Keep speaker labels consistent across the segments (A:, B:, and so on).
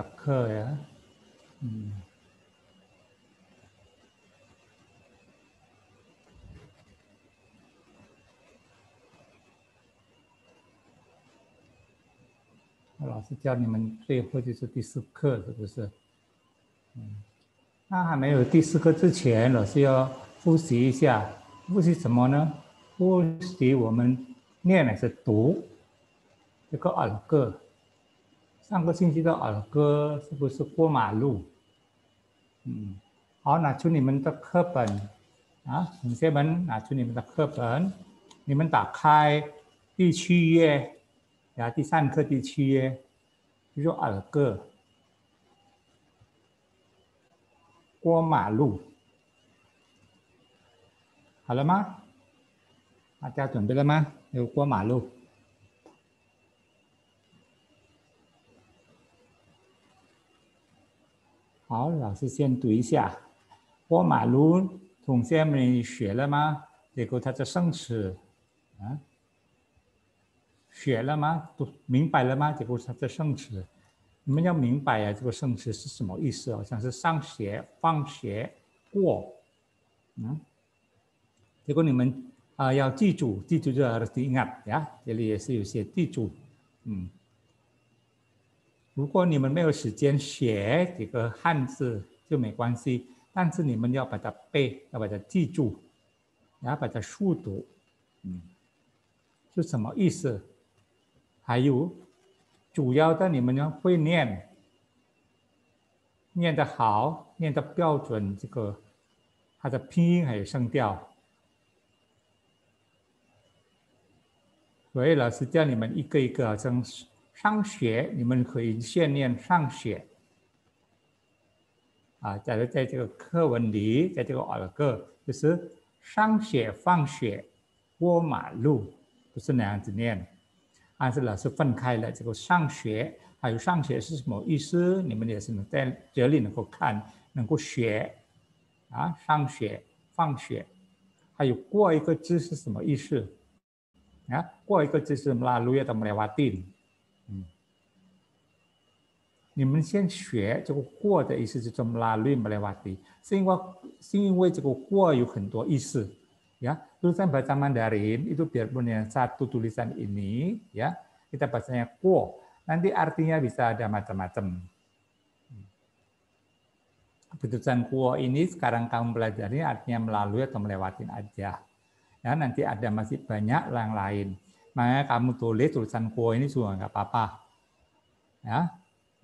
A: 讲课呀，嗯，老师教你们最后就是第四课，是不是？嗯，那还没有第四课之前，老师要复习一下，复习什么呢？复习我们念的是读，这个二个。上个星期的儿歌，是不是过马路？嗯，好，拿出你们的课本，啊，同学们，拿出你们的课本，你们打开第七页，然后第三课第七页，说儿歌，过马路，好了吗？大家准备了吗？要过马路。好，老师先读一下。波马卢同学们学了吗？结果他在生词啊，学了吗？读明白了吗？结果他在生词。你们要明白呀，这个生词是什么意思？好像是上学、放学过，嗯。结果你们啊要记住，记住就要记硬呀。这里也是有些记住，嗯。如果你们没有时间学几个汉字就没关系，但是你们要把它背，要把它记住，然后把它熟读，嗯，是什么意思？还有，主要的你们要会念，念得好，念的标准，这个它的拼音还有声调。喂，老师叫你们一个一个，好像是。上学，你们可以训练上学，啊，假如在这个课文里，在这个儿歌，就是上学、放学、过马路，不是那样子念。还是老师分开了这个上学，还有上学是什么意思？你们也是能在这里能够看、能够学，啊，上学、放学，还有过一个字是什么意思？啊，过一个字是路要怎么来划定？你们先学这个过的意思就是 melewati. Sehingga Mandarin itu biarpun yang satu tulisan ini ya, kita bacanya kuo. Nanti artinya bisa ada macam-macam. Tulisan kuo ini sekarang kamu pelajari artinya melalui atau melewatin aja. Ya, nanti ada masih banyak yang lain. Makanya kamu tulis tulisan kuo ini juga nggak apa-apa. Ya,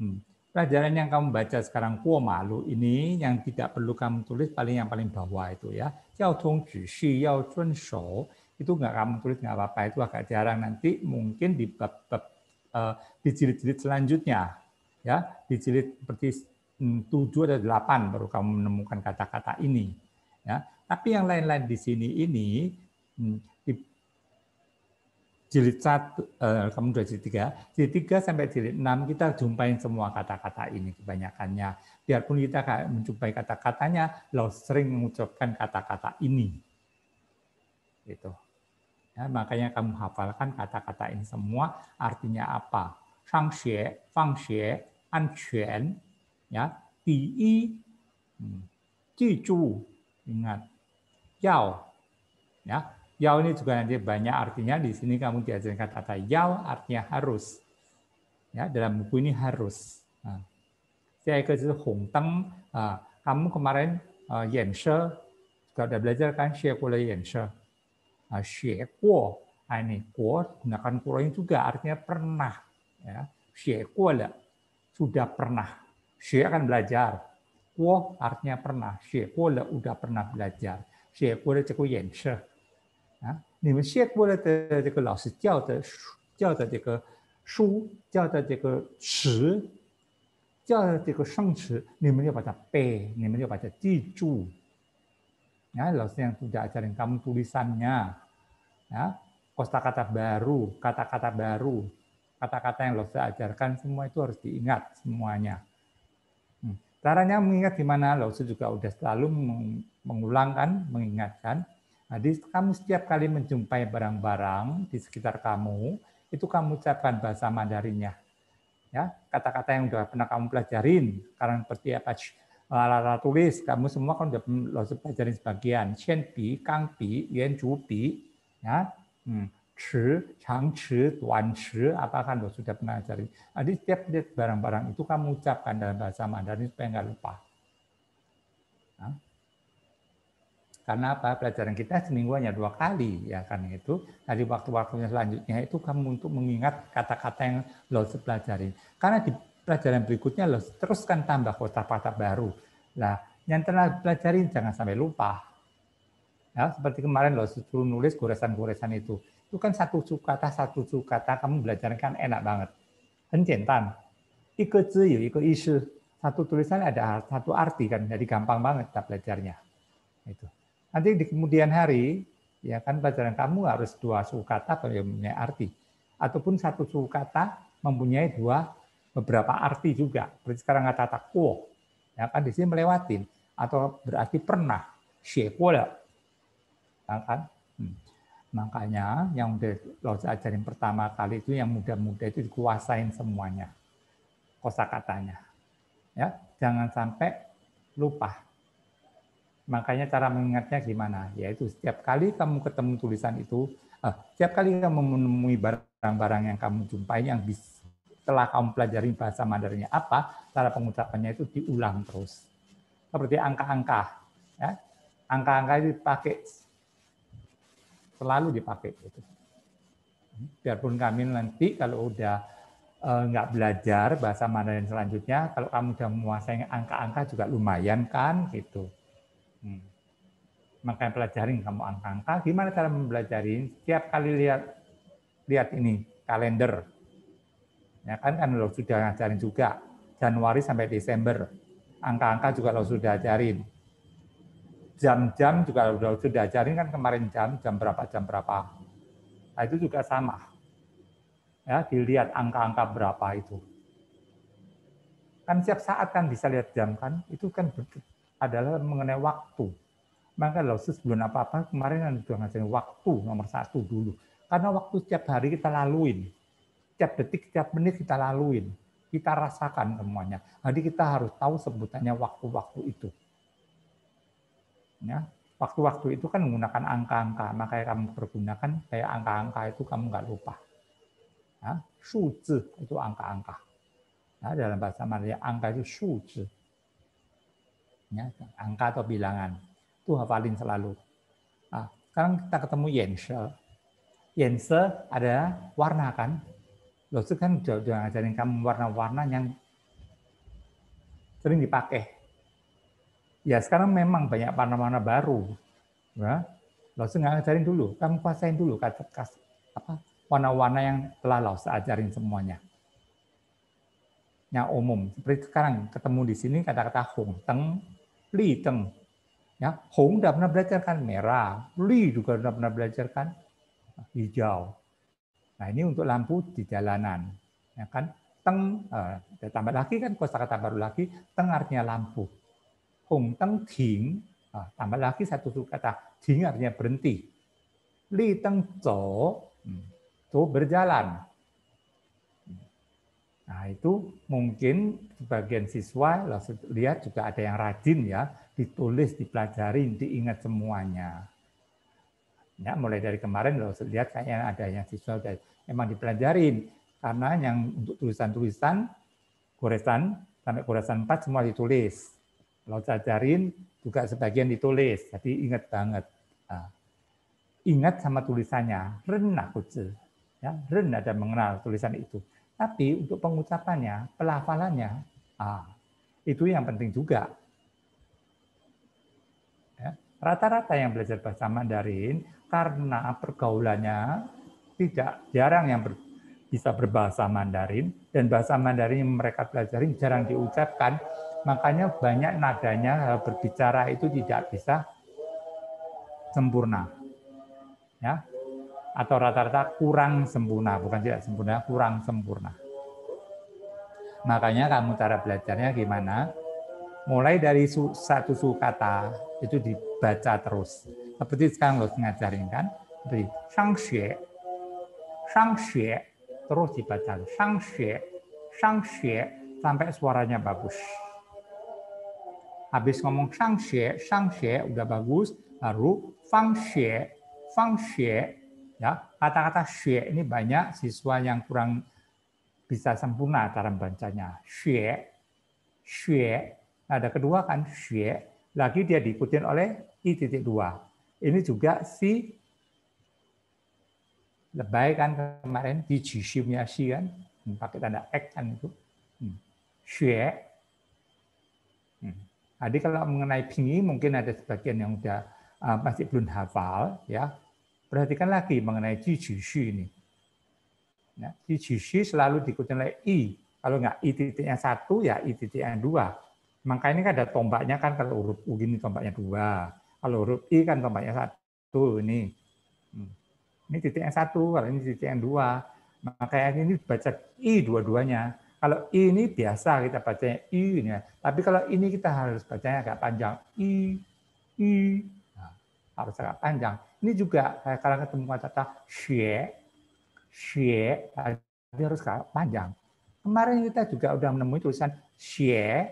A: Hmm. Pelajaran yang kamu baca sekarang kuo malu ini yang tidak perlu kamu tulis paling yang paling bawah itu ya. Yao tong shi, yao chun shou, itu nggak kamu tulis nggak apa-apa itu agak jarang nanti mungkin di bab, bab eh, di jilid-jilid selanjutnya ya di jilid seperti hmm, tujuh atau delapan baru kamu menemukan kata-kata ini ya tapi yang lain-lain di sini ini hmm, jilid 1, eh, sudah jilid 3, jilid 3 sampai jilid 6 kita jumpain semua kata-kata ini kebanyakannya. Biarpun kita menjumpai kata-katanya, lo sering mengucapkan kata-kata ini. Gitu. Ya, makanya kamu hafalkan kata-kata ini semua artinya apa. Shang xie, fang xie, an quan, ya, di yi, hmm, ji ingat, yao, ya, Yao ini juga nanti banyak artinya. Di sini kamu diajarkan kata yao artinya harus. Ya, dalam buku ini harus. Nah, saya ke Hong Teng. Ah, kamu kemarin uh, she juga sudah belajar kan Xie Guo Yanshe. she. Ah, Xie kuo ini kuo gunakan kuo ini juga artinya pernah. Ya. Xie sudah pernah. Xie akan belajar. Kuo artinya pernah. Xie Guo sudah pernah belajar. Xie she. 这个演示。啊，你们写过来的这个老师教的书、教的这个书、教的这个词、教的这个生词，你们要把它背，你们要把它记住。Ya, ajarin kamu baru, kata-kata baru, kata-kata yang lost ajarkan semua itu harus diingat semuanya. Caranya mengingat di mana? Lost juga sudah selalu mengulangkan, mengingatkan. Jadi nah, kamu setiap kali menjumpai barang-barang di sekitar kamu, itu kamu ucapkan bahasa Mandarinnya. Ya, kata-kata yang sudah pernah kamu pelajarin, karena seperti apa eh, alat tulis, kamu semua kan sudah langsung pelajarin sebagian. Chen pi, kang pi, yan chu pi, ya, hmm, chi, chang chi, tuan chi, apa kan lo sudah pernah ajarin. Jadi nah, setiap barang-barang itu kamu ucapkan dalam bahasa Mandarin supaya nggak lupa. Nah, karena apa? Pelajaran kita seminggu hanya dua kali, ya karena itu dari waktu-waktunya selanjutnya itu kamu untuk mengingat kata-kata yang lo pelajari. Karena di pelajaran berikutnya lo teruskan tambah kata-kata baru. Nah, yang telah pelajari jangan sampai lupa. Ya, seperti kemarin lo suruh nulis goresan-goresan itu. Itu kan satu kata satu kata kamu belajar kan enak banget. Hencentan. ikut ziyu, ya, ikut isu. Satu tulisan ada satu arti kan, jadi gampang banget kita belajarnya. Itu. Nanti di kemudian hari, ya kan pelajaran kamu harus dua suku kata atau yang mempunyai arti. Ataupun satu suku kata mempunyai dua beberapa arti juga. Seperti sekarang kata takwo, ya kan di sini melewatin atau berarti pernah syekola, ya kan? Hmm. Makanya yang udah lo ajarin pertama kali itu yang muda-muda itu dikuasain semuanya kosakatanya. Ya, jangan sampai lupa. Makanya cara mengingatnya gimana? Yaitu setiap kali kamu ketemu tulisan itu, eh, setiap kali kamu menemui barang-barang yang kamu jumpai yang bisa, telah kamu pelajari bahasa Mandarinnya apa, cara pengucapannya itu diulang terus. Seperti angka-angka, ya. Angka-angka itu dipakai selalu dipakai gitu. Biarpun kami nanti kalau udah eh, nggak belajar bahasa Mandarin selanjutnya, kalau kamu udah menguasai angka-angka juga lumayan kan gitu. Makanya pelajarin kamu angka-angka. Gimana cara mempelajarin? Setiap kali lihat lihat ini kalender. Ya kan kan lo sudah ngajarin juga Januari sampai Desember. Angka-angka juga lo sudah ajarin. Jam-jam juga lo sudah ajarin kan kemarin jam jam berapa jam berapa. Nah, itu juga sama. Ya, dilihat angka-angka berapa itu kan setiap saat kan bisa lihat jam kan itu kan adalah mengenai waktu maka Lausus sebelum apa-apa kemarin kan sudah ngajarin waktu nomor satu dulu. Karena waktu setiap hari kita laluin. Setiap detik, setiap menit kita laluin. Kita rasakan semuanya. Jadi kita harus tahu sebutannya waktu-waktu itu. Ya, waktu-waktu itu kan menggunakan angka-angka. Makanya kamu pergunakan kayak angka-angka itu kamu nggak lupa. Ya, suci itu angka-angka. Ya, dalam bahasa Mandarin angka itu suci. Ya, angka atau bilangan itu hafalin selalu. Nah, sekarang kita ketemu Yense. Yense ada warna kan? Lo itu kan jangan ngajarin kamu warna-warna yang sering dipakai. Ya sekarang memang banyak warna-warna baru. Nah, ya. Lause nggak ngajarin dulu, kamu kuasain dulu kas, apa warna-warna yang telah lo ajarin semuanya. Yang umum, seperti sekarang ketemu di sini kata-kata Hong Teng, Li Teng, Ya, Hong tidak pernah belajar kan merah, Li juga tidak pernah belajar kan hijau. Nah ini untuk lampu di jalanan, ya kan? Teng, eh, tambah lagi kan kosakata baru lagi, teng artinya lampu. Hong teng ting, eh, ah, tambah lagi satu kata ting artinya berhenti. Li teng zo, zo hmm, berjalan. Nah itu mungkin sebagian siswa lihat juga ada yang rajin ya, ditulis, dipelajari, diingat semuanya. Ya, mulai dari kemarin loh lihat kayaknya ada yang siswa udah emang dipelajarin karena yang untuk tulisan-tulisan goresan sampai goresan 4 semua ditulis. Kalau pelajarin juga sebagian ditulis, jadi ingat banget. Nah, ingat sama tulisannya, renah aku ya, ren ada mengenal tulisan itu tapi untuk pengucapannya, pelafalannya, ah, itu yang penting juga. Ya, rata-rata ya, yang belajar bahasa Mandarin karena pergaulannya tidak jarang yang ber, bisa berbahasa Mandarin dan bahasa Mandarin yang mereka pelajari jarang diucapkan, makanya banyak nadanya eh, berbicara itu tidak bisa sempurna. Ya, atau rata-rata kurang sempurna, bukan tidak sempurna, kurang sempurna. Makanya kamu cara belajarnya gimana? Mulai dari su, satu kata itu dibaca terus. Seperti sekarang lo ngajarin kan, seperti sang xue, terus dibaca sang xue, sampai suaranya bagus. Habis ngomong sang xue, udah bagus, baru fangshe xue, Ya, kata-kata xue ini banyak siswa yang kurang bisa sempurna cara membacanya. Xue, xue. Nah, ada kedua kan xue, lagi dia diikuti oleh i titik dua. Ini juga si lebay kan kemarin di jisimnya si kan hmm, pakai tanda x kan itu. Hmm. Xue. Hmm. Jadi kalau mengenai pingi mungkin ada sebagian yang udah ah, masih belum hafal ya perhatikan lagi mengenai shi ini. Nah, shi selalu diikuti oleh i. Kalau nggak i titiknya satu, ya i titiknya dua. Maka ini kan ada tombaknya kan kalau huruf u ini tombaknya dua. Kalau huruf i kan tombaknya satu ini. Hmm. Ini titiknya satu, kalau ini titiknya dua. Makanya ini baca i dua-duanya. Kalau i ini biasa kita bacanya i ini, tapi kalau ini kita harus bacanya agak panjang i i nah, harus agak panjang ini juga kayak kadang ketemu kata xue, xue, tapi harus panjang. Kemarin kita juga udah menemui tulisan xue,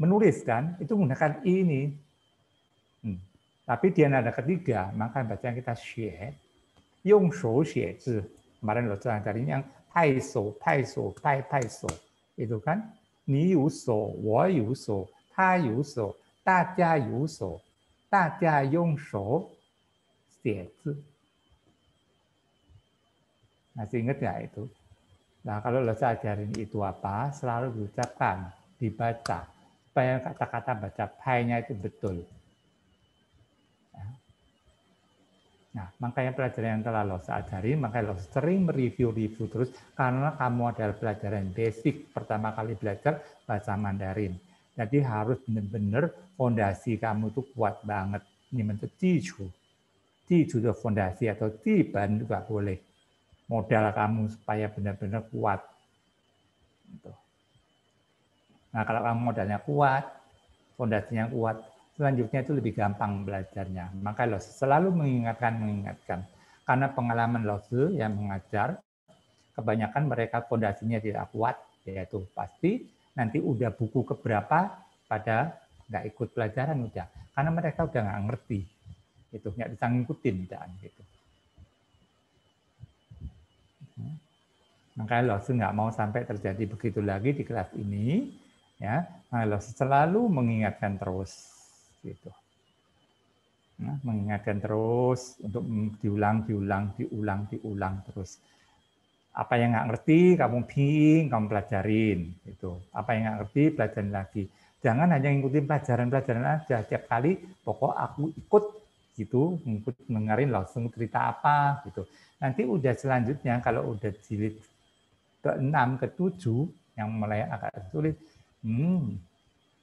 A: menulis kan, itu menggunakan ini. Hmm. Tapi dia nada ketiga, maka bacaan kita xue. Yong shou xue zi. Kemarin lo tadi yang tai so, tai so, tai tai so. Itu kan, ni yu so, wo yu so, ta yu so, 大家有手，大家用手，itu, Masih ingat nggak itu? Nah, kalau lo ajarin itu apa, selalu diucapkan, dibaca. Supaya kata-kata baca pahenya itu betul. Ya. Nah, makanya pelajaran yang telah lo ajarin, makanya lo sering mereview-review terus, karena kamu adalah pelajaran basic pertama kali belajar bahasa Mandarin. Jadi harus benar-benar fondasi kamu itu kuat banget. Ini menurut judul fondasi atau di bahan juga boleh modal kamu supaya benar-benar kuat. Gitu. Nah kalau kamu modalnya kuat, fondasinya kuat, selanjutnya itu lebih gampang belajarnya. Maka lo selalu mengingatkan, mengingatkan. Karena pengalaman lo yang mengajar, kebanyakan mereka fondasinya tidak kuat, yaitu pasti nanti udah buku keberapa pada nggak ikut pelajaran udah. Karena mereka udah nggak ngerti itu nggak ngikutin kan gitu makanya hmm. nah, loh, nggak mau sampai terjadi begitu lagi di kelas ini ya makanya nah, selalu mengingatkan terus gitu nah, mengingatkan terus untuk diulang diulang diulang diulang terus apa yang nggak ngerti kamu ping kamu pelajarin itu. apa yang nggak ngerti pelajarin lagi jangan hanya ngikutin pelajaran-pelajaran aja Setiap kali pokok aku ikut gitu dengerin langsung cerita apa gitu nanti udah selanjutnya kalau udah jilid ke enam ke tujuh yang mulai agak sulit hmm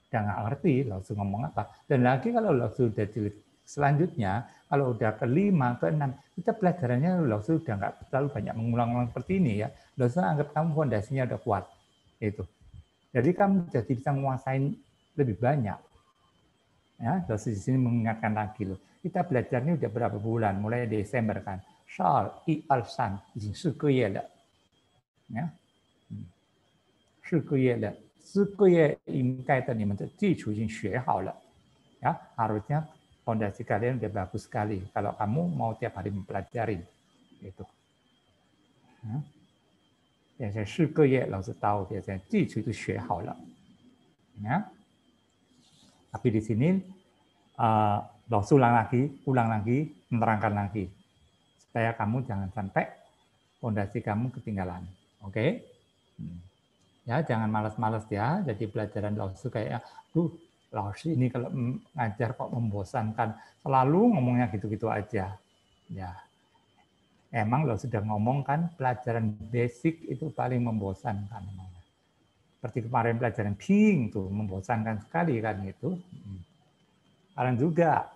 A: udah nggak ngerti langsung ngomong apa dan lagi kalau langsung udah jilid selanjutnya kalau udah ke lima ke enam, kita pelajarannya langsung udah nggak terlalu banyak mengulang-ulang seperti ini ya langsung anggap kamu fondasinya udah kuat itu jadi kamu jadi bisa menguasain lebih banyak Ya, dosen di sini mengingatkan lagi loh. Kita belajar ini udah berapa bulan? Mulai Desember kan. Shal i alsan izin sukuye le. Ya. ya suku Sukuye le. Sukuye ingkai tadi mencet di izin sudah hal lah Ya, harusnya fondasi kalian udah bagus sekali kalau kamu mau tiap hari mempelajari itu. Ya. Biasanya 四个月老师到，biasanya ya tapi di sini uh, ulang lagi, ulang lagi, menerangkan lagi. Supaya kamu jangan sampai fondasi kamu ketinggalan. Oke? Okay? Ya, jangan malas-malas ya. Jadi pelajaran Lausu kayak, tuh Lausu ini kalau ngajar kok membosankan. Selalu ngomongnya gitu-gitu aja. Ya. Emang lo sudah ngomong kan pelajaran basic itu paling membosankan. Seperti kemarin pelajaran being tuh membosankan sekali kan itu. Sekarang hmm. juga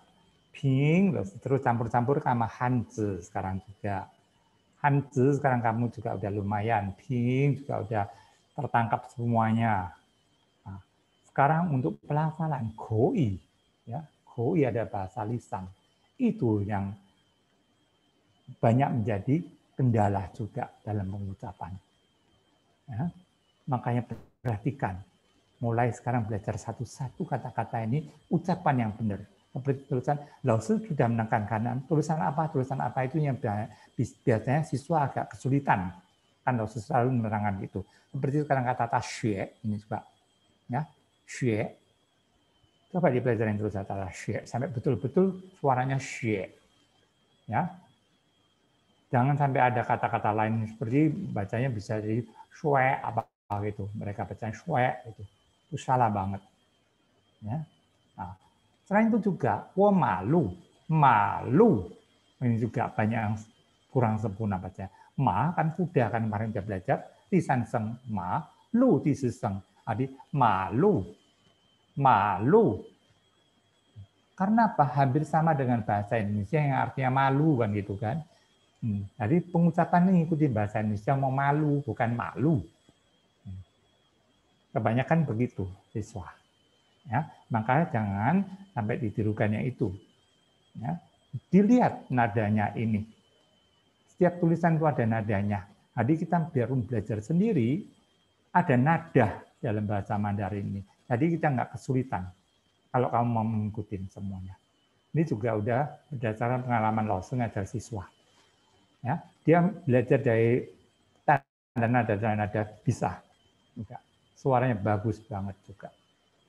A: being terus campur-campur sama hanzi sekarang juga. Hanzi sekarang kamu juga udah lumayan, being juga udah tertangkap semuanya. Nah, sekarang untuk pelafalan koi ya, koi ada bahasa lisan. Itu yang banyak menjadi kendala juga dalam pengucapan. Ya, makanya Perhatikan, mulai sekarang belajar satu-satu kata-kata ini, ucapan yang benar. Seperti tulisan, Lausul sudah menekan kanan, tulisan apa, tulisan apa itu yang biasanya siswa agak kesulitan. Kan Lausul selalu menerangkan itu. Seperti sekarang kata tasyue, ini juga. Ya, syue. Coba dipelajarin terus kata syue, sampai betul-betul suaranya syue. Ya, Jangan sampai ada kata-kata lain seperti bacanya bisa jadi syue apa gitu. Mereka pecah shwe gitu. Itu salah banget. Ya. Nah, selain itu juga, wah malu, malu. Ini juga banyak yang kurang sempurna baca. Ma kan kuda kan kemarin kita belajar. Di sanseng ma, lu di siseng. Adi malu, malu. Karena apa? Hampir sama dengan bahasa Indonesia yang artinya malu kan gitu kan. Hmm. Jadi pengucapan ini ikuti bahasa Indonesia mau malu bukan malu. Kebanyakan begitu siswa. Ya, maka jangan sampai ditirukannya itu. Ya, dilihat nadanya ini. Setiap tulisan itu ada nadanya. Jadi kita biar belajar sendiri, ada nada dalam bahasa Mandarin ini. Jadi kita nggak kesulitan kalau kamu mau mengikuti semuanya. Ini juga udah berdasarkan pengalaman langsung ngajar siswa. Ya, dia belajar dari tanda nada tanda nada bisa. Enggak suaranya bagus banget juga.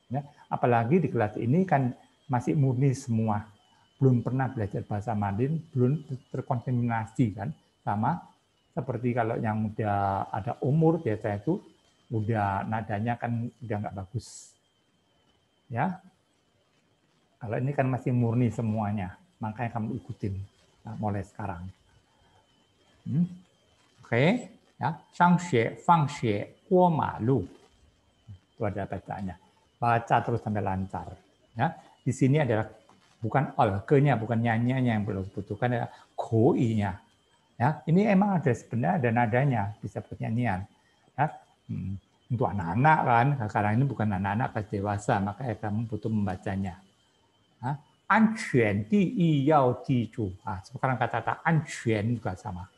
A: Ya, apalagi di kelas ini kan masih murni semua, belum pernah belajar bahasa Mandarin, belum terkontaminasi kan sama seperti kalau yang udah ada umur biasanya itu udah nadanya kan udah nggak bagus. Ya. Kalau ini kan masih murni semuanya, makanya kamu ikutin nah, mulai sekarang. Hmm. Oke, okay. ya, lu. Itu ada bacaannya. Baca terus sampai lancar. Ya. Di sini adalah bukan all, ke-nya, bukan nyanyiannya yang perlu dibutuhkan, adalah koinya. nya Ya. Ini emang ada sebenarnya ada nadanya, bisa bernyanyian. Ya. Hmm, untuk anak-anak kan, sekarang ini bukan anak-anak kelas dewasa, maka kamu butuh membacanya. Ya. Anquan, di yao ah, sekarang kata-kata anquan juga sama.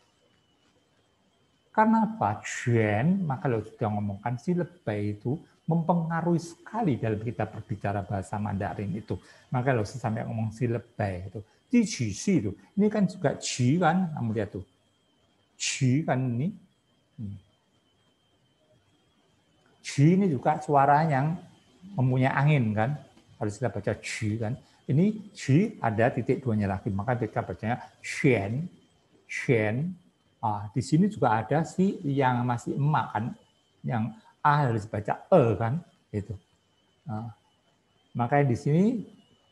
A: Karena apa? Juan, maka lo sudah ngomongkan si lebay itu mempengaruhi sekali dalam kita berbicara bahasa Mandarin itu. Maka lo sampai ngomong si lebay itu. Di si itu. Ini kan juga ji kan, kamu lihat tuh. Ji kan ini. Ji ini juga suara yang mempunyai angin kan. Harus kita baca ji kan. Ini ji ada titik duanya lagi. Maka kita bacanya shen, shen, Ah, di sini juga ada si yang masih emak kan, yang A harus baca E kan, itu. Ah, makanya di sini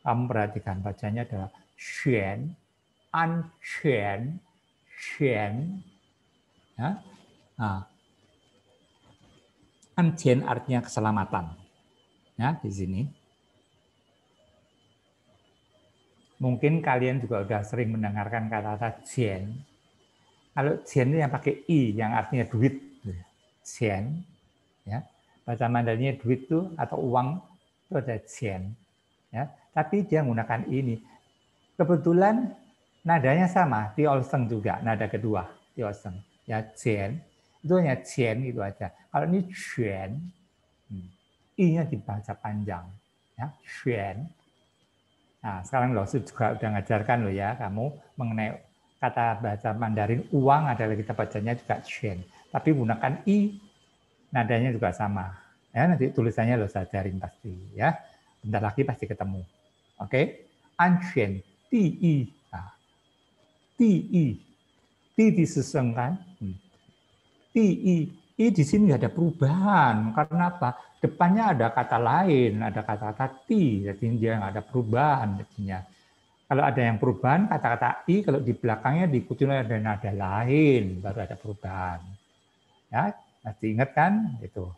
A: kamu perhatikan bacanya adalah xuan, an xuan, xuan. Ya. Ah. an qian artinya keselamatan. Ya, di sini. Mungkin kalian juga sudah sering mendengarkan kata-kata kalau Xian itu yang pakai i yang artinya duit. Xian ya. Bahasa Mandarinnya duit itu atau uang itu ada Xian ya. Tapi dia menggunakan ini. Kebetulan nadanya sama, tiolseng juga, nada kedua, tiolseng. Ya, Xian. Itu hanya Xian itu aja. Kalau ini Quan, hmm, i-nya dibaca panjang. Ya, Quan. Nah, sekarang Losu juga udah ngajarkan lo ya, kamu mengenai kata bahasa Mandarin uang adalah kita bacanya juga yuan, tapi gunakan i nadanya juga sama. Ya, nanti tulisannya lo sadarin pasti ya. Bentar lagi pasti ketemu. Oke. Okay? Anquan, ti i. Nah, ti i. Ti disesengkan. Hmm. Ti i. I di sini ada perubahan. Karena apa? Depannya ada kata lain, ada kata-kata ti. Jadi dia nggak ada perubahan jadinya. Kalau ada yang perubahan, kata-kata i kalau di belakangnya diikuti oleh ada nada lain, baru ada perubahan. Ya, masih ingat kan? Itu.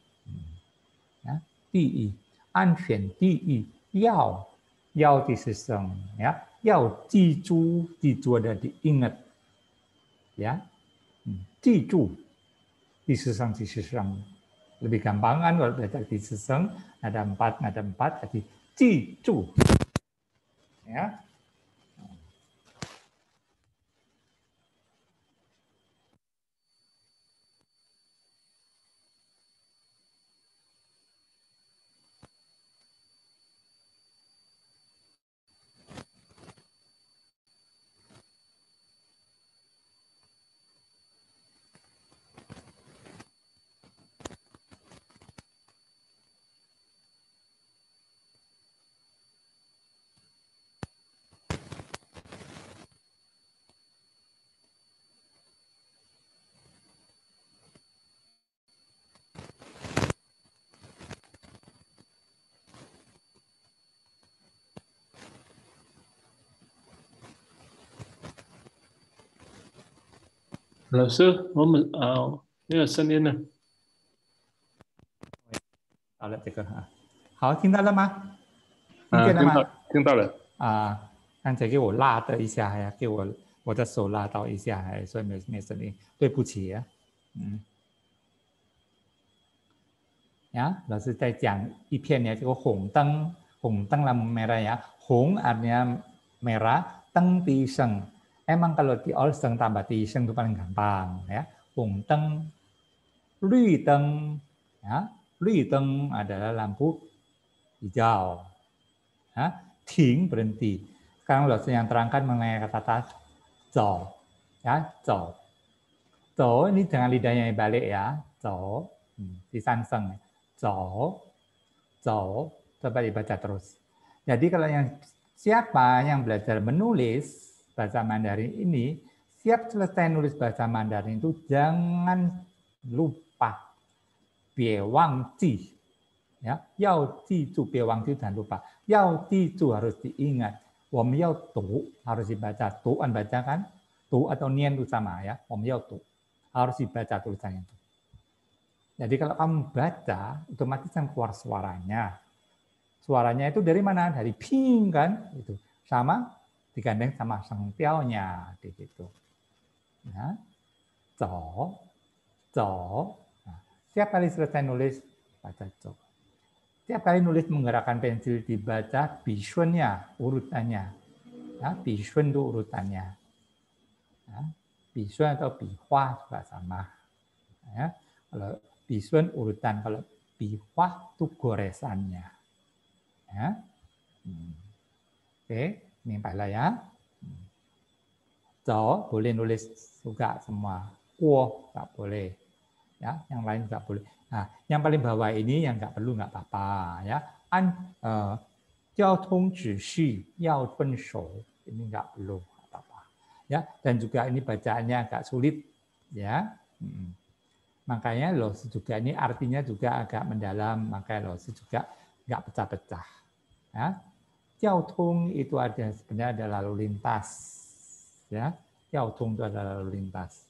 A: Ya, ti, anxian, ti, yao, yao di sistem. Ya, yao, ji jiju ada diingat. Ya, jiju, hmm. di sistem, di sistem. Lebih gampang kan kalau belajar di sistem, ada empat, ada empat, jadi jiju. Ya, 老师，我们啊没有声音了，好了，这个哈，好，听到了吗？听到了吗？听到了。啊，刚才给我拉的一下呀，给我我的手拉到一下，所以没有没有声音，对不起啊。嗯。呀，老师在讲一片呢，这个红灯，红灯啦，没啦呀？红啊，咩？没啦？灯比上。Emang kalau di all tambah di iseng itu paling gampang ya. Hung teng, lui teng, ya. Lui teng adalah lampu hijau. Ya. Ting berhenti. Sekarang lo yang terangkan mengenai kata-kata zao. Ya, zao. Zao ini dengan lidahnya yang balik ya. Zao. Hmm, Sanseng. Zao. Zao. Coba dibaca terus. Jadi kalau yang siapa yang belajar menulis bahasa Mandarin ini, siap selesai nulis bahasa Mandarin itu jangan lupa biewangji. Ya, yao jizu biewangji dan lupa. Yao jizu harus diingat. Wom yao tu harus dibaca. Tuan baca kan? Tu atau nian itu sama ya. Wom yao tu harus dibaca tulisannya itu. Jadi kalau kamu baca, otomatis yang keluar suaranya. Suaranya itu dari mana? Dari ping kan? Itu sama digandeng sama sang piaonya di situ. Nah, ya. zo, zo. Nah, setiap kali selesai nulis baca zo. Setiap kali nulis menggerakkan pensil dibaca bishunnya urutannya. Ya, bishun itu urutannya. Ya, bishun atau bihua juga sama. Ya, kalau bishun urutan, kalau bihua itu goresannya. Ya. Hmm. Oke. Okay ya? Jauh boleh nulis juga semua. Kuo tak boleh. Ya, yang lain tak boleh. Nah, yang paling bawah ini yang nggak perlu nggak apa-apa ya. An jauh Jiao Tong Zhi shi, Yao Fen Shou ini nggak perlu apa-apa. Ya, dan juga ini bacaannya agak sulit ya. Hmm. Makanya loh juga ini artinya juga agak mendalam, makanya loh juga nggak pecah-pecah. Ya. Jiaotong itu ada sebenarnya ada lalu lintas. Ya, Jiaotong itu ada lalu lintas.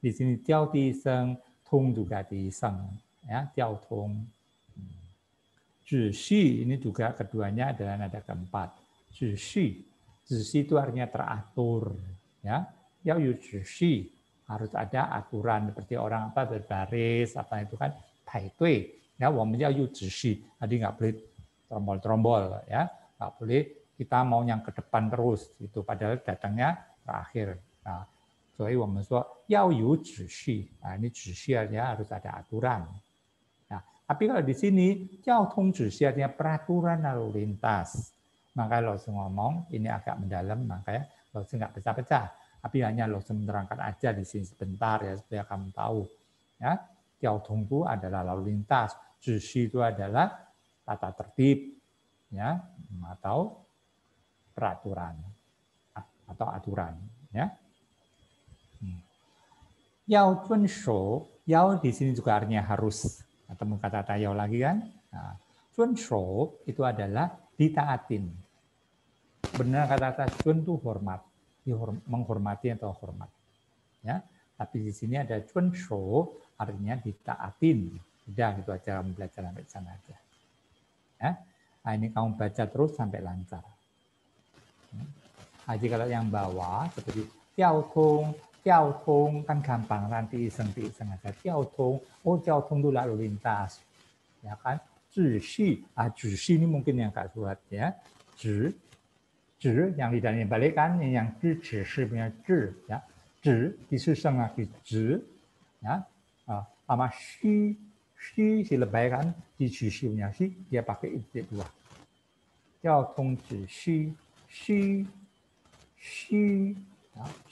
A: Di sini Jiao di Tong juga di iseng. Ya, Jiaotong. zhi ini juga keduanya adalah nada keempat. zhi shi itu artinya teratur. Ya, Yao yu shi Harus ada aturan seperti orang apa berbaris apa itu kan tai tui. Ya, wong yu zixi. Jadi nggak boleh trombol-trombol ya nggak boleh kita mau yang ke depan terus itu padahal datangnya terakhir nah kita yang yao yu zhi nah ini zhi artinya harus ada aturan nah tapi kalau di sini jiao tong zhi artinya peraturan lalu lintas maka lo ngomong ini agak mendalam makanya lo nggak pecah-pecah tapi hanya lo menerangkan aja di sini sebentar ya supaya kamu tahu ya tong itu adalah lalu lintas, zhi itu adalah tata tertib ya atau peraturan atau aturan ya. Yao Chun Shou, Yao di sini juga artinya harus ketemu kata-kata Yao lagi kan. Nah, Chun Shou itu adalah ditaatin. Benar kata-kata Chun itu hormat, menghormati atau hormat. Ya, tapi di sini ada Chun Shou artinya ditaatin. Sudah itu aja belajar sampai sana aja. Ya. Nah, ini kamu baca terus sampai lancar. Hmm. Aji nah, kalau yang bawah seperti tiao tong, tiao tong kan gampang nanti iseng iseng aja. Tiao tong, oh tiao tong itu lalu lintas, ya kan? Zhi ah zhi ini mungkin yang kak suat ya. Zhi, zhi yang lidahnya balik kan, yang zhi zhi shi punya zhi ya. Zhi disusah lagi zhi ya. Ah, sama shi si si lebay kan, di si siunya si, dia pakai ide dua. Jau tong zi si, si, si,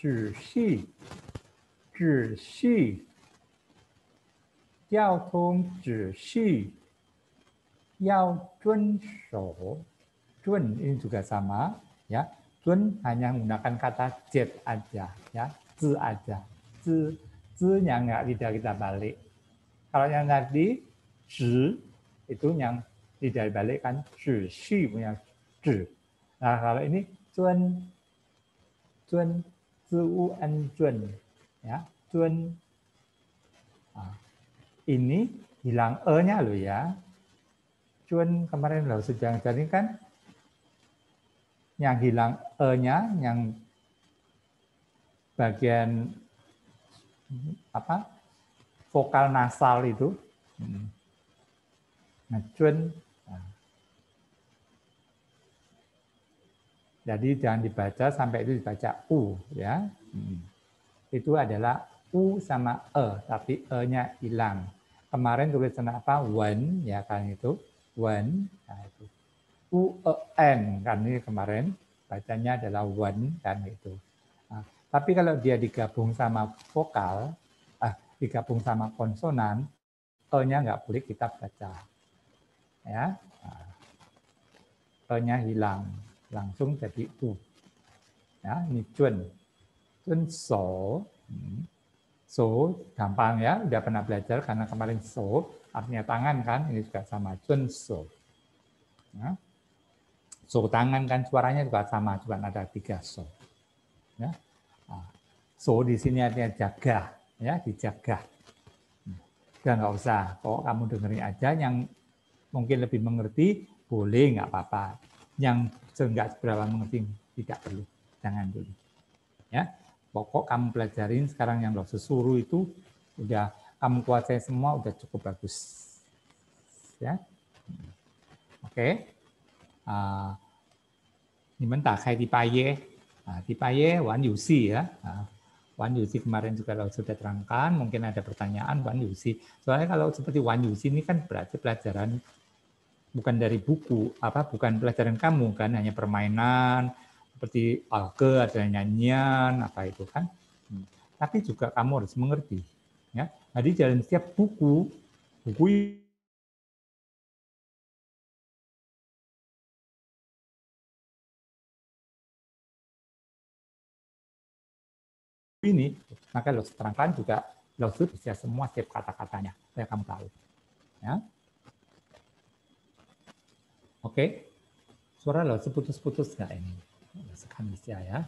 A: zi si, zi si. Jau tong zi si, yao jun so, jun ini juga sama, ya. Jun hanya menggunakan kata jet aja, ya, zi aja, zi, zi nya nggak lidah kita balik, kalau yang tadi zi itu yang tidak dibalikkan zi si, punya zi. Nah kalau ini zun zun zu an zun ya zun nah, ini hilang e-nya lo ya. Zun kemarin lo sudah jadi kan yang hilang e-nya yang bagian apa vokal nasal itu. Hmm. ngecun. Jadi jangan dibaca sampai itu dibaca u ya. Hmm. Itu adalah u sama e tapi e-nya hilang. Kemarin tulisan apa? One ya kan itu. One. Nah, itu. U E N kan ini kemarin bacanya adalah one kan itu. Nah, tapi kalau dia digabung sama vokal digabung sama konsonan, tonya nggak boleh kita baca. Ya, tonya hilang, langsung jadi u. Ya, ini cun. Cun so. Hmm. So, gampang ya, udah pernah belajar karena kemarin so, artinya tangan kan, ini juga sama, cun so. Ya. So tangan kan suaranya juga sama, cuma ada tiga so. Ya. Ah, so di sini artinya jaga, ya dijaga. Udah nggak usah, kok kamu dengerin aja yang mungkin lebih mengerti boleh nggak apa-apa. Yang nggak seberapa mengerti tidak perlu, jangan dulu. Ya, pokok kamu pelajarin sekarang yang dosa suruh itu udah kamu kuasai semua udah cukup bagus. Ya, oke. Okay. Uh, Uh, Wan Yusi kemarin juga sudah terangkan, mungkin ada pertanyaan Wan Yusi. Soalnya kalau seperti Wan Yusi ini kan berarti pelajaran bukan dari buku, apa bukan pelajaran kamu kan, hanya permainan seperti alke, ada nyanyian, apa itu kan. Hmm. Tapi juga kamu harus mengerti. Ya. Jadi dalam setiap buku, buku ini, maka lo terangkan juga lo bisa semua setiap kata-katanya, saya kamu tahu. Ya. Oke, suara lo seputus putus nggak ini? Sekarang bisa ya.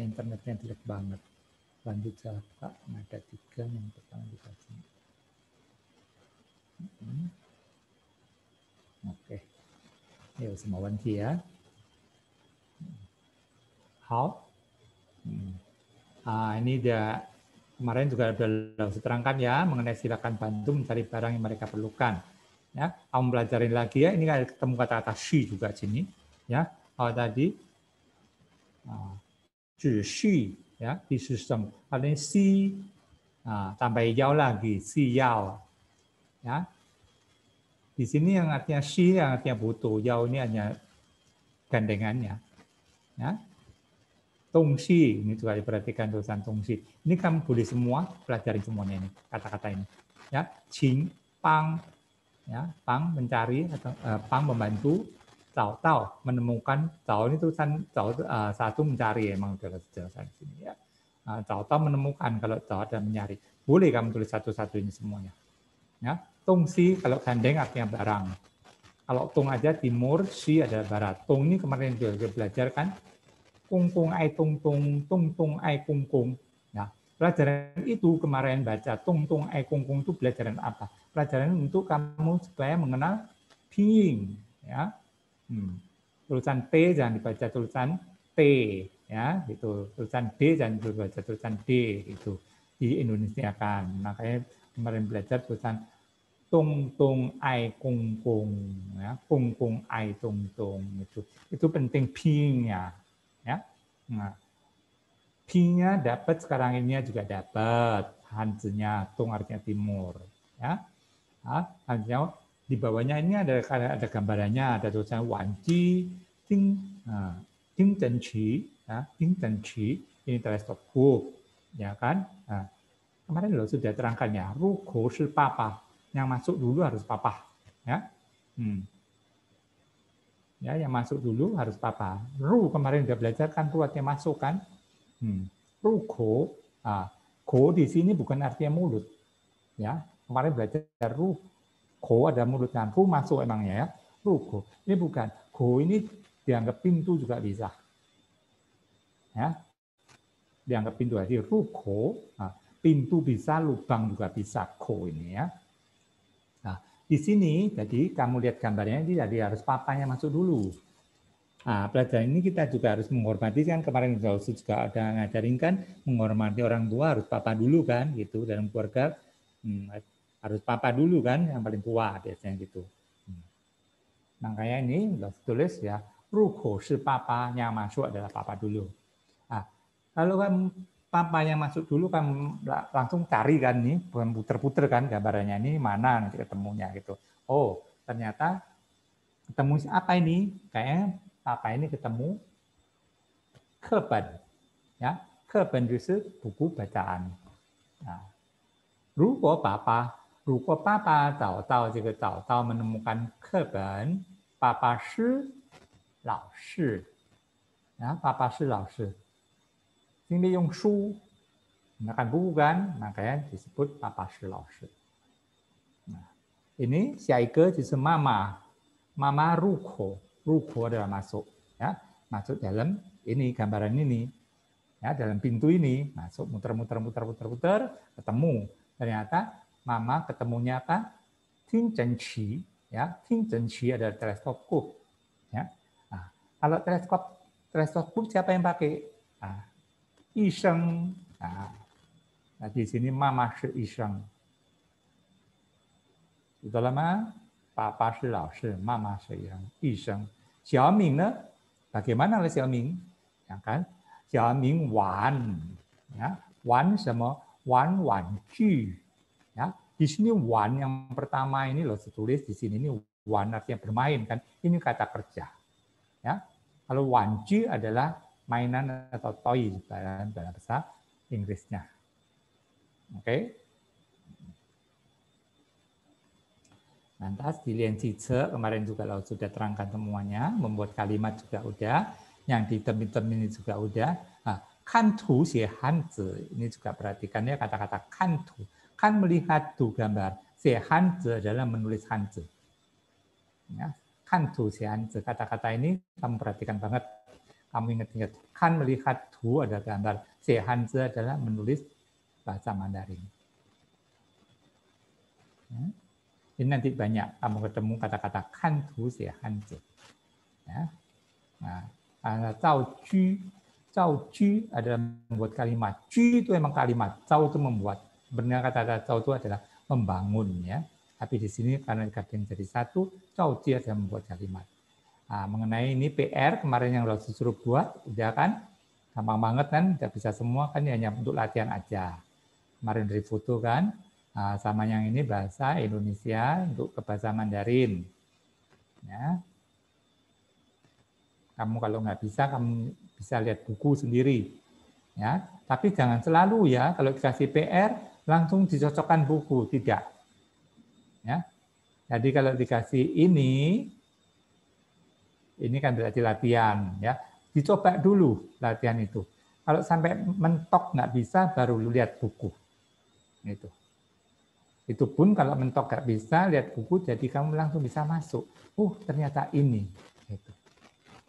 A: internetnya jelek banget. Lanjut saya ada tiga yang pertama di sini. Hmm. Oke, ya semua wanti ya. How? Hmm. Ah, ini dia kemarin juga sudah terangkan ya mengenai silakan bantu mencari barang yang mereka perlukan. Ya, kamu belajarin lagi ya. Ini kan ada ketemu kata-kata juga juga sini. Ya, kalau oh, tadi uh, ya di sistem. Kalau ini si nah, tambah yao lagi si yao. Ya, di sini yang artinya si yang artinya butuh. Yao ini hanya gandengannya. Ya, Tungsi ini juga diperhatikan tulisan tungsi. Ini kamu boleh semua, pelajari semuanya ini, kata-kata ini. Ya, Jing, Pang, ya, Pang mencari, atau uh, Pang membantu, tau Tao menemukan, tau ini tulisan tau uh, satu mencari, emang jelas jelas di sini ya. Eh, tau Tao menemukan, kalau tau ada mencari. Boleh kamu tulis satu-satu ini semuanya. Ya, Tungsi kalau gandeng artinya barang. Kalau tung aja timur, Si ada barat. Tung ini kemarin juga belajar kan, kung kung ai tung tung tung tung ai kung kung. Ya, nah, pelajaran itu kemarin baca tung tung ai kung kung itu pelajaran apa? Pelajaran untuk kamu supaya mengenal pinyin. ya. Hmm. Tulisan T jangan dibaca tulisan T ya, itu tulisan D jangan dibaca tulisan D itu di Indonesia kan. Makanya kemarin belajar tulisan tung tung ai kung kung ya kung kung ai tung tung itu itu penting ping ya ya. Nah, P-nya dapat sekarang ini juga dapat. Hanzenya tung artinya timur, ya. Ah, Hanzenya di bawahnya ini ada ada gambarannya, ada tulisan Wanji Ting nah, Ting Tenchi, ya, Ting Tenchi ini teleskop Tokku, ya kan? Nah, kemarin lo sudah terangkan ya, Ruko si papa, yang masuk dulu harus papa, ya. Hmm ya yang masuk dulu harus papa ru kemarin udah belajar kan artinya masuk kan hmm. ru ko ah ko di sini bukan artinya mulut ya kemarin belajar ru ko ada mulut kan ru masuk emangnya ya ru ko ini bukan ko ini dianggap pintu juga bisa ya dianggap pintu aja ru ko ah, pintu bisa lubang juga bisa ko ini ya di sini, jadi kamu lihat gambarnya, ini jadi harus papanya masuk dulu. Nah, pelajaran ini kita juga harus menghormati kan kemarin Rosi juga ada ngajarin kan menghormati orang tua harus papa dulu kan gitu dalam keluarga hmm, harus papa dulu kan yang paling tua biasanya gitu. Hmm. Makanya nah, ini udah tulis ya ruko si papanya masuk adalah papa dulu. nah, kalau kan Papa yang masuk dulu kan langsung cari kan nih puter-puter kan gambarannya ini mana nanti ketemunya gitu oh ternyata ketemu apa ini kayaknya papa ini ketemu keban ya keban justru buku bacaan nah, ruko papa ruko papa tahu tahu jika tahu tahu menemukan keban papa si lao si ya papa si lao si ini yang Shu menggunakan buku kan, makanya disebut Papa Shi Lao Shi. Nah, ini Xiaige jisi mama, mama Ruko. Ruko adalah masuk, ya masuk dalam ini gambaran ini, ya dalam pintu ini masuk muter-muter muter-muter-muter ketemu ternyata mama ketemunya apa? Ting Chen Qi, ya Ting Chen Qi adalah teleskop ku. ya. Nah, kalau teleskop teleskop ku siapa yang pakai? Nah, Nah, nah di sini mama si iseng. itu lama? Papa si lao si, mama si yang iseng. Xiao ne? Bagaimana le Xiao Ming? Ya kan? Xiao Ming wan. Ya, wan sama wan wan Ji, Ya, di sini wan yang pertama ini loh tertulis di sini ini wan artinya bermain kan. Ini kata kerja. Ya. Kalau wanji adalah mainan atau toy dalam bahasa Inggrisnya. Oke. Okay. Lantas di Lian Cice kemarin juga lo sudah terangkan semuanya, membuat kalimat juga udah, yang di termin-termin juga udah. Nah, kan tu si hanzi, ini juga perhatikannya kata-kata kan tu. Kan melihat tuh gambar, si hanzi adalah menulis hanzi. Ya, kan tu si hanzi, kata-kata ini kamu perhatikan banget kamu ingat-ingat. Kan melihat tu ada gambar, sehanze adalah menulis bahasa Mandarin. Ya. Ini nanti banyak kamu ketemu kata-kata kan tu sehanze Ya. Nah, zao ju, zao ju adalah membuat kalimat. Ju itu memang kalimat, zao itu membuat. Benar kata-kata zao itu adalah membangun ya. Tapi di sini karena dikatakan jadi satu, zao ji adalah membuat kalimat. Nah, mengenai ini PR kemarin yang sudah disuruh buat, ya kan? Gampang banget kan, tidak bisa semua kan, ya hanya untuk latihan aja. Kemarin dari foto kan, nah, sama yang ini bahasa Indonesia untuk ke bahasa Mandarin. Ya. Kamu kalau nggak bisa, kamu bisa lihat buku sendiri. Ya, tapi jangan selalu ya kalau dikasih PR langsung dicocokkan buku, tidak. Ya. Jadi kalau dikasih ini ini kan berarti latihan ya. Dicoba dulu latihan itu. Kalau sampai mentok nggak bisa, baru lu lihat buku. Itu. Itu pun kalau mentok nggak bisa, lihat buku, jadi kamu langsung bisa masuk. Uh, ternyata ini. Itu.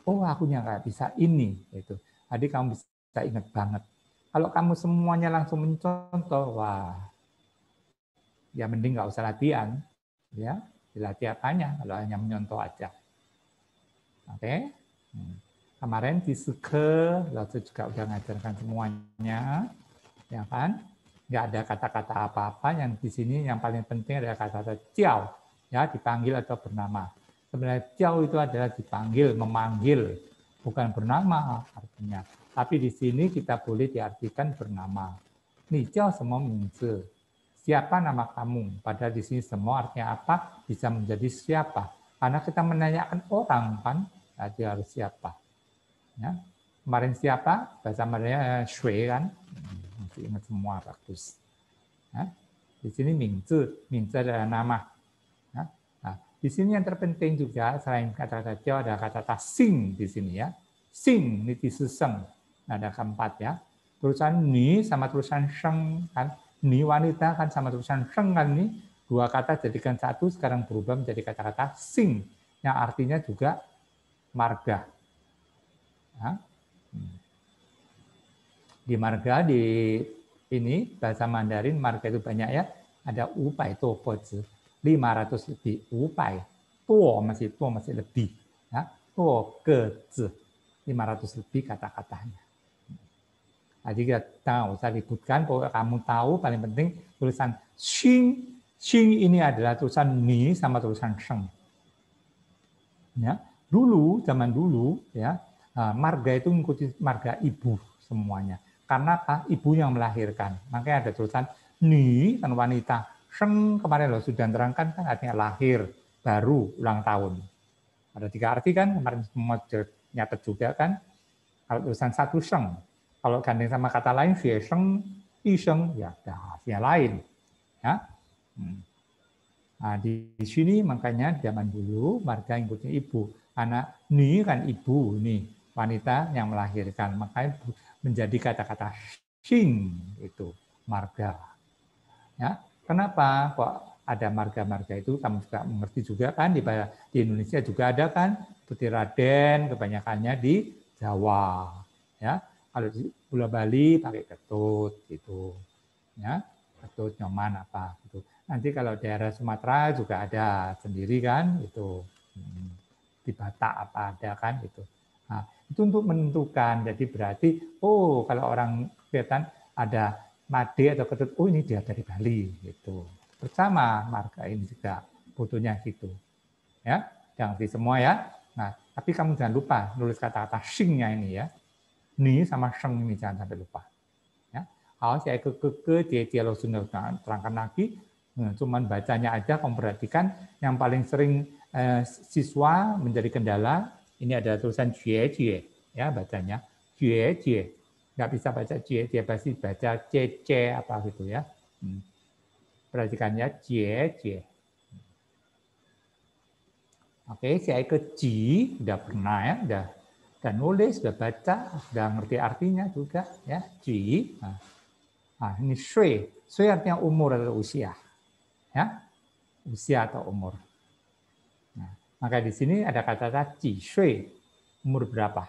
A: Oh, aku nggak bisa ini. Itu. Jadi kamu bisa ingat banget. Kalau kamu semuanya langsung mencontoh, wah, ya mending nggak usah latihan. Ya, dilatih apanya kalau hanya mencontoh aja. Oke. Okay. Hmm. Kemarin di suke, waktu juga udah ngajarkan semuanya. Ya kan? Nggak ada kata-kata apa-apa. Yang di sini yang paling penting adalah kata-kata ciao. Ya, dipanggil atau bernama. Sebenarnya ciao itu adalah dipanggil, memanggil. Bukan bernama artinya. Tapi di sini kita boleh diartikan bernama. Nih ciao semua muncul. Siapa nama kamu? Padahal di sini semua artinya apa? Bisa menjadi siapa. Karena kita menanyakan orang kan, jadi harus siapa? Ya. Kemarin siapa? Bahasa Mandarinnya eh, Shui kan? Masih ingat semua bagus. Ya. Di sini Mingzi, Mingzi adalah nama. Ya. Nah, di sini yang terpenting juga selain kata-kata Jawa ada kata-kata sing di sini ya. Sing niti suseng. Nah, ada keempat ya. Tulisan ni sama tulisan sheng kan. Ni wanita kan sama tulisan sheng kan ini. Dua kata jadikan satu sekarang berubah menjadi kata-kata sing. Yang artinya juga marga. Hmm. Di marga di ini bahasa Mandarin marga itu banyak ya. Ada upai topozi, 500 lebih upai. Tuo masih tuo masih lebih. Ya. Tuo ke 500 lebih kata-katanya. Tadi jadi kita saya ributkan, kamu tahu paling penting tulisan xing. Xing ini adalah tulisan ni sama tulisan sheng. Ya. Dulu, zaman dulu, ya eh, marga itu mengikuti marga ibu semuanya. Karena apa? Ibu yang melahirkan. Makanya ada tulisan ni kan wanita. Seng kemarin loh sudah terangkan kan artinya lahir baru ulang tahun. Ada tiga arti kan kemarin semua nyatet juga kan. Kalau tulisan satu seng, kalau ganding sama kata lain si seng, iseng ya ada artinya lain. Ya. Hmm. Nah, di sini makanya zaman dulu marga ikutnya ibu anak ni kan ibu nih wanita yang melahirkan makanya menjadi kata-kata sing itu marga ya kenapa kok ada marga-marga itu kamu juga mengerti juga kan di, di Indonesia juga ada kan seperti Raden kebanyakannya di Jawa ya kalau di Pulau Bali pakai ketut gitu ya ketut nyoman apa gitu nanti kalau daerah Sumatera juga ada sendiri kan itu hmm di Batak apa ada kan gitu. Nah, itu untuk menentukan. Jadi berarti oh kalau orang kelihatan ada Made atau Ketut, oh ini dia dari Bali gitu. Bersama marka ini juga butuhnya gitu. Ya, jangan di semua ya. Nah, tapi kamu jangan lupa nulis kata-kata singnya ini ya. Ni sama sheng ini jangan sampai lupa. Ya. Kalau saya ke ke ke dia dia lo sudah terangkan lagi, hmm, cuman bacanya aja kamu perhatikan yang paling sering Eh, siswa menjadi kendala. Ini ada tulisan jie jie ya bacanya jie jie. Nggak bisa baca jie dia pasti baca cc apa gitu ya. Hmm. Perhatikannya jie jie. Oke, saya ke c, udah pernah ya, udah, udah nulis, udah baca, udah ngerti artinya juga ya, c. Nah. nah, ini shui, shui artinya umur atau usia. ya Usia atau umur. Maka di sini ada kata-kata qi shui, umur berapa.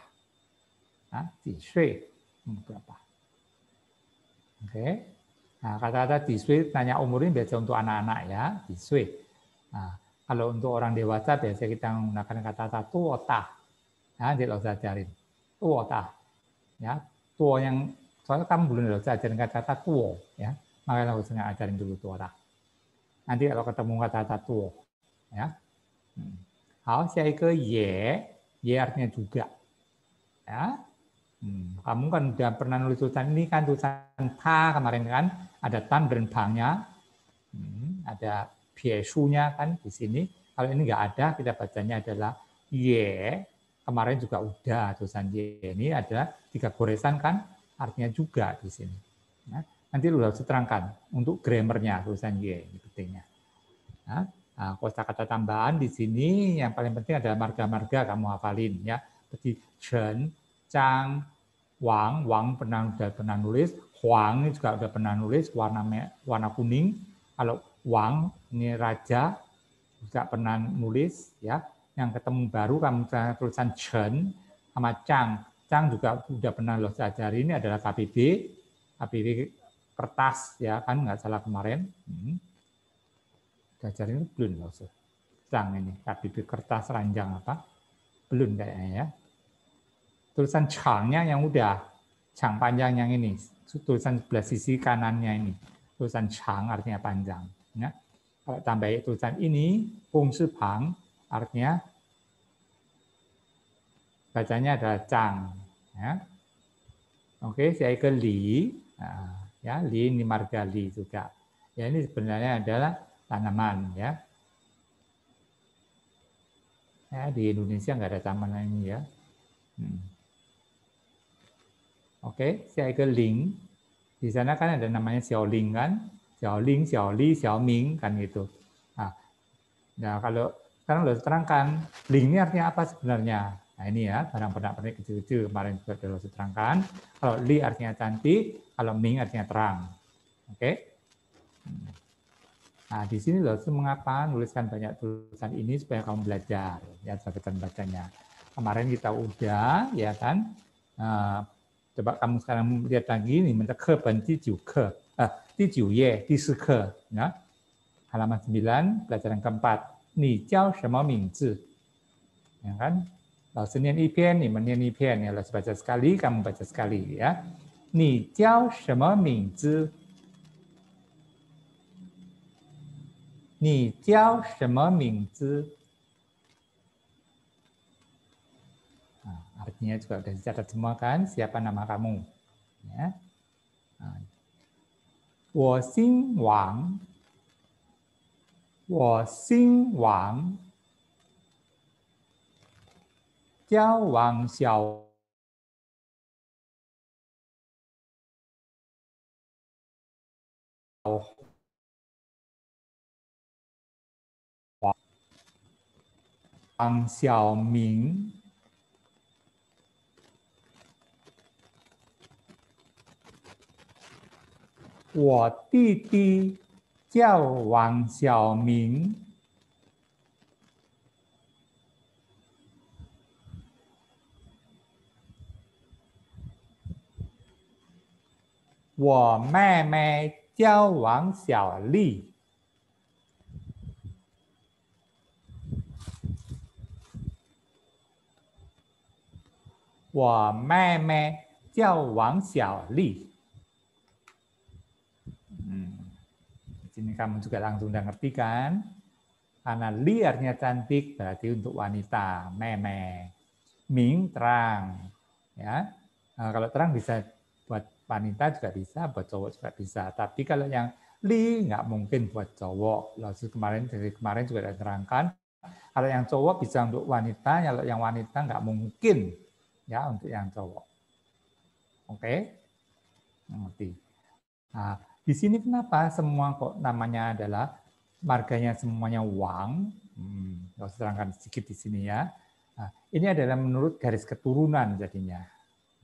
A: Nah, qi shui, umur berapa. Oke. Nah, kata-kata qi shui, tanya umur ini biasa untuk anak-anak ya, qi shui. Nah, kalau untuk orang dewasa biasa kita menggunakan kata-kata ta. Ya, di lo ajarin. Ya, tua. Ya, tuo yang soalnya kamu belum lo ajarin kata-kata tuo ya. Makanya harus ajarin dulu ta. Nanti kalau ketemu kata-kata tuo ya. Hmm. 好，下一个也，ye artinya juga. Ya. Hmm, kamu kan udah pernah nulis tulisan ini kan tulisan ta kemarin kan ada tan dan bangnya, hmm, ada biesunya kan di sini. Kalau ini nggak ada kita bacanya adalah ye. Kemarin juga udah tulisan ye ini ada tiga goresan kan artinya juga di sini. Nah, nanti lu harus terangkan untuk grammarnya tulisan ye ini pentingnya. Nah, Nah, kosa kata tambahan di sini yang paling penting adalah marga-marga kamu hafalin ya. Seperti Chen, Chang, Wang, Wang pernah sudah pernah nulis, Huang ini juga sudah pernah nulis warna warna kuning. Kalau Wang ini raja juga pernah nulis ya. Yang ketemu baru kamu tulisan Chen sama Chang. Chang juga sudah pernah lo ajarin. ini adalah KPB, KPB kertas ya kan nggak salah kemarin. Hmm Belajar ini belum loh, sedang ini tapi di kertas ranjang apa belum kayaknya ya. Tulisan cangnya yang udah cang panjang yang ini, tulisan sebelah sisi kanannya ini, tulisan cang artinya panjang. Ya. Kalau tambah tulisan ini, fungsi pang artinya bacanya adalah cang. Ya. Oke, saya ke li, nah, ya li ini marga li juga. Ya ini sebenarnya adalah tanaman ya. ya di Indonesia nggak ada taman ini ya. Hmm. Oke, okay, saya ke link. Di sana kan ada namanya Xiaoling kan, Xiaoling, Xiaoli, Xiaoming kan gitu. Nah, nah kalau sekarang lo terangkan link ini artinya apa sebenarnya? Nah ini ya barang pernak-pernik kecil-kecil kemarin juga sudah lo terangkan. Kalau li artinya cantik, kalau ming artinya terang. Oke. Okay? Hmm. Nah, di sini loh, mengapa nuliskan banyak tulisan ini supaya kamu belajar ya catatan bacanya. Kemarin kita udah ya kan. Nah, coba kamu sekarang lihat lagi nih ke benci juga. Eh, di juye, di seke, ya. Halaman 9, pelajaran keempat. Ni jiao shemo mingzi? Ya kan? Lalu senian ipian, ni menian ipian. Ya, lalu baca sekali, kamu baca sekali ya. Ni jiao shemo mingzi? 你叫什么名字？啊，阿弟也做大家怎么看？谁啊？你叫什么名字？我姓王，我姓王，叫王小哦。王小明，我弟弟叫王小明，我妹妹叫王小丽。我妹妹叫王小丽。Hmm. Ini kamu juga langsung udah ngerti kan? Karena liarnya cantik, berarti untuk wanita, meme. Ming terang. ya. Nah, kalau terang bisa buat wanita juga bisa, buat cowok juga bisa. Tapi kalau yang Li nggak mungkin buat cowok. Lalu kemarin dari kemarin juga ada terangkan, kalau yang cowok bisa untuk wanita, kalau yang wanita nggak mungkin ya untuk yang cowok. Oke, okay? Nah, di sini kenapa semua kok namanya adalah marganya semuanya uang? Hmm, saya terangkan sedikit di sini ya. Nah, ini adalah menurut garis keturunan jadinya.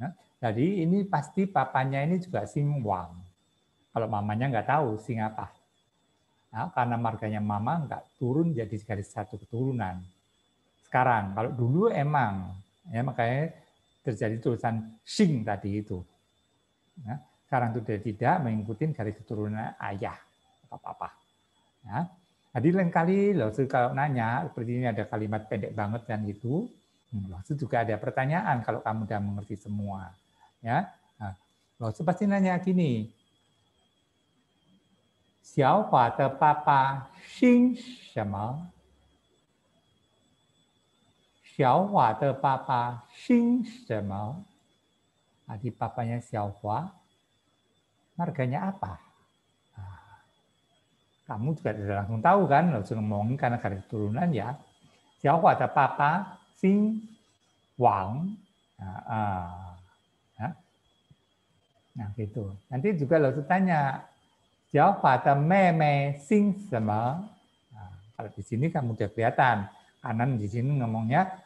A: Nah, jadi ini pasti papanya ini juga sing uang. Kalau mamanya nggak tahu sing apa. Nah, karena marganya mama nggak turun jadi garis satu keturunan. Sekarang, kalau dulu emang ya makanya terjadi tulisan sing tadi itu. Nah, sekarang itu dia tidak mengikuti garis keturunan ayah atau papa. Nah, ya, jadi lain kali loh kalau nanya seperti ini ada kalimat pendek banget dan itu, hmm, loh juga ada pertanyaan kalau kamu sudah mengerti semua. Ya, nah, loh pasti nanya gini, siapa atau Papa Xing Shema 小华的爸爸姓什么？Adik papanya Xiaohua. Marganya apa? kamu juga sudah langsung tahu kan, langsung ngomong karena garis turunan ya. Xiaohua ada papa, sing Wang. Nah, uh, nah. gitu. Nanti juga langsung tanya, Xiaohua ada meme, sing sama. Nah, kalau di sini kamu udah kelihatan, kanan di sini ngomongnya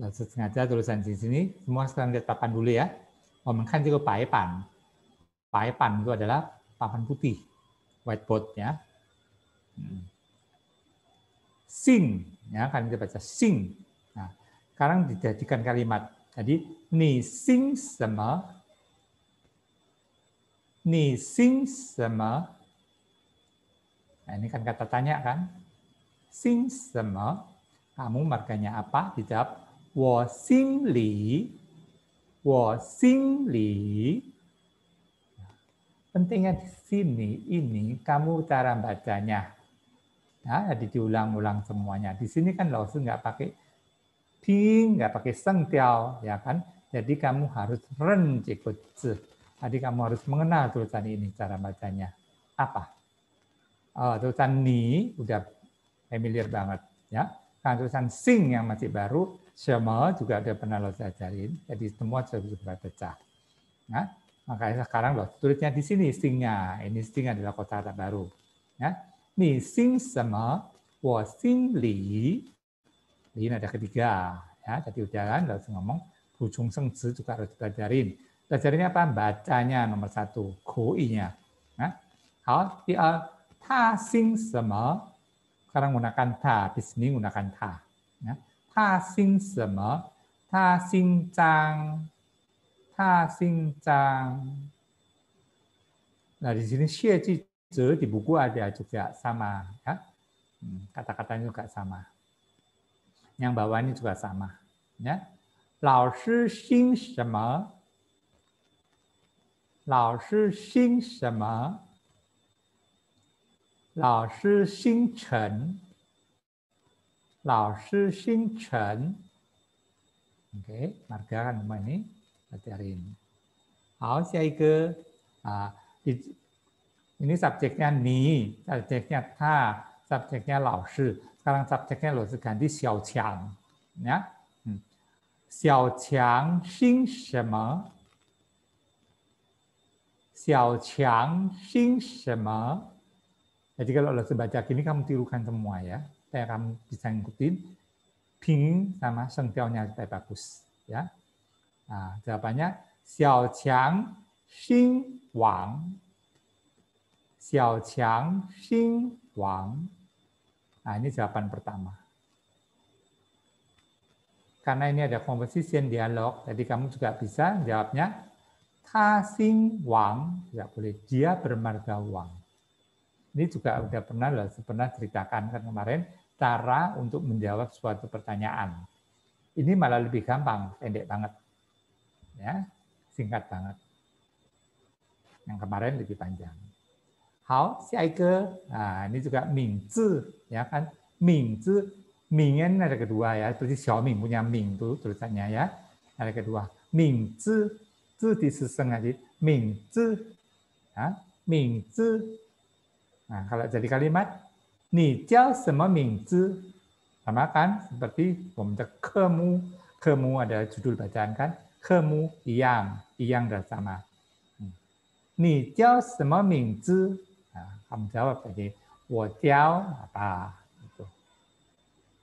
A: Nah, sengaja tulisan di sini, semua sekarang lihat papan dulu ya. kan juga Momenkan itu paepan. Paepan itu adalah papan putih, whiteboard ya. Hmm. Sing, ya kan kita baca sing. Nah, sekarang dijadikan kalimat. Jadi ni sing sama ni sing sama Nah, ini kan kata tanya kan. Sing sama kamu marganya apa? Dijawab Pentingnya di sini ini kamu cara bacanya. Nah, jadi diulang-ulang semuanya. Di sini kan langsung nggak pakai ping, nggak pakai sengtiao, ya kan? Jadi kamu harus ren Jadi kamu harus mengenal tulisan ini cara bacanya. Apa? Oh, tulisan ni udah familiar banget, ya. Kan tulisan sing yang masih baru sama juga ada pernah lo ajarin, jadi semua sudah pecah. Nah, makanya sekarang loh, tulisnya di sini singnya. Ini singa adalah kota Arab baru. Nah, ya, Ni sing sama, wo sing li. Li ini ada ketiga. Ya, tadi udah kan, langsung ngomong, hujung seng juga harus belajarin. Pelajarinnya apa? Bacanya nomor satu, koi-nya. Nah, ya, hal, di ta sing sama, sekarang menggunakan ta, di sini menggunakan ta. Nah, 他姓什么？他姓张。他姓张。那这是写字字的，书上也有，也一样，一样。嗯，字字也一样。那老师姓什么？老师姓什么？老师姓陈。Lao Shi Xin Chen. OK，大家看我们呢，在这里。好，下一个啊，it ini subjeknya ni, subjeknya ta, subjeknya Lao Shi. subjeknya Lao ganti Xiao Qiang. Ya, Xiao Qiang Xin 什么？Xiao Qiang Xin Jadi kalau lo baca ini kamu tirukan semua ya. Teram bisa ngikutin, Ping sama Sheng tiao bagus. Ya. Nah, jawabannya Xiao Qiang Xin Wang. Xiao Qiang Xin Wang. Nah, ini jawaban pertama. Karena ini ada composition dialog, jadi kamu juga bisa jawabnya Ta Sing Wang, tidak boleh dia bermarga Wang. Ini juga udah pernah, lah, pernah ceritakan kan kemarin, cara untuk menjawab suatu pertanyaan. Ini malah lebih gampang, pendek banget. Ya, singkat banget. Yang kemarin lebih panjang. How, si Aike. Nah, ini juga Mingzi, ya kan? Mingzi, Mingyan ada kedua ya, seperti Xiaoming punya Ming tuh tulisannya ya. Ada kedua, Mingzi, Zi di sesengah jadi Mingzi. Ya, Mingzi. Nah, kalau jadi kalimat sama kan? Seperti kemu. Kemu adalah judul bacaan kan? Kemu yang. Yang adalah sama. Ni jiao sema ming zi? kamu jawab tadi. Wo jiao apa?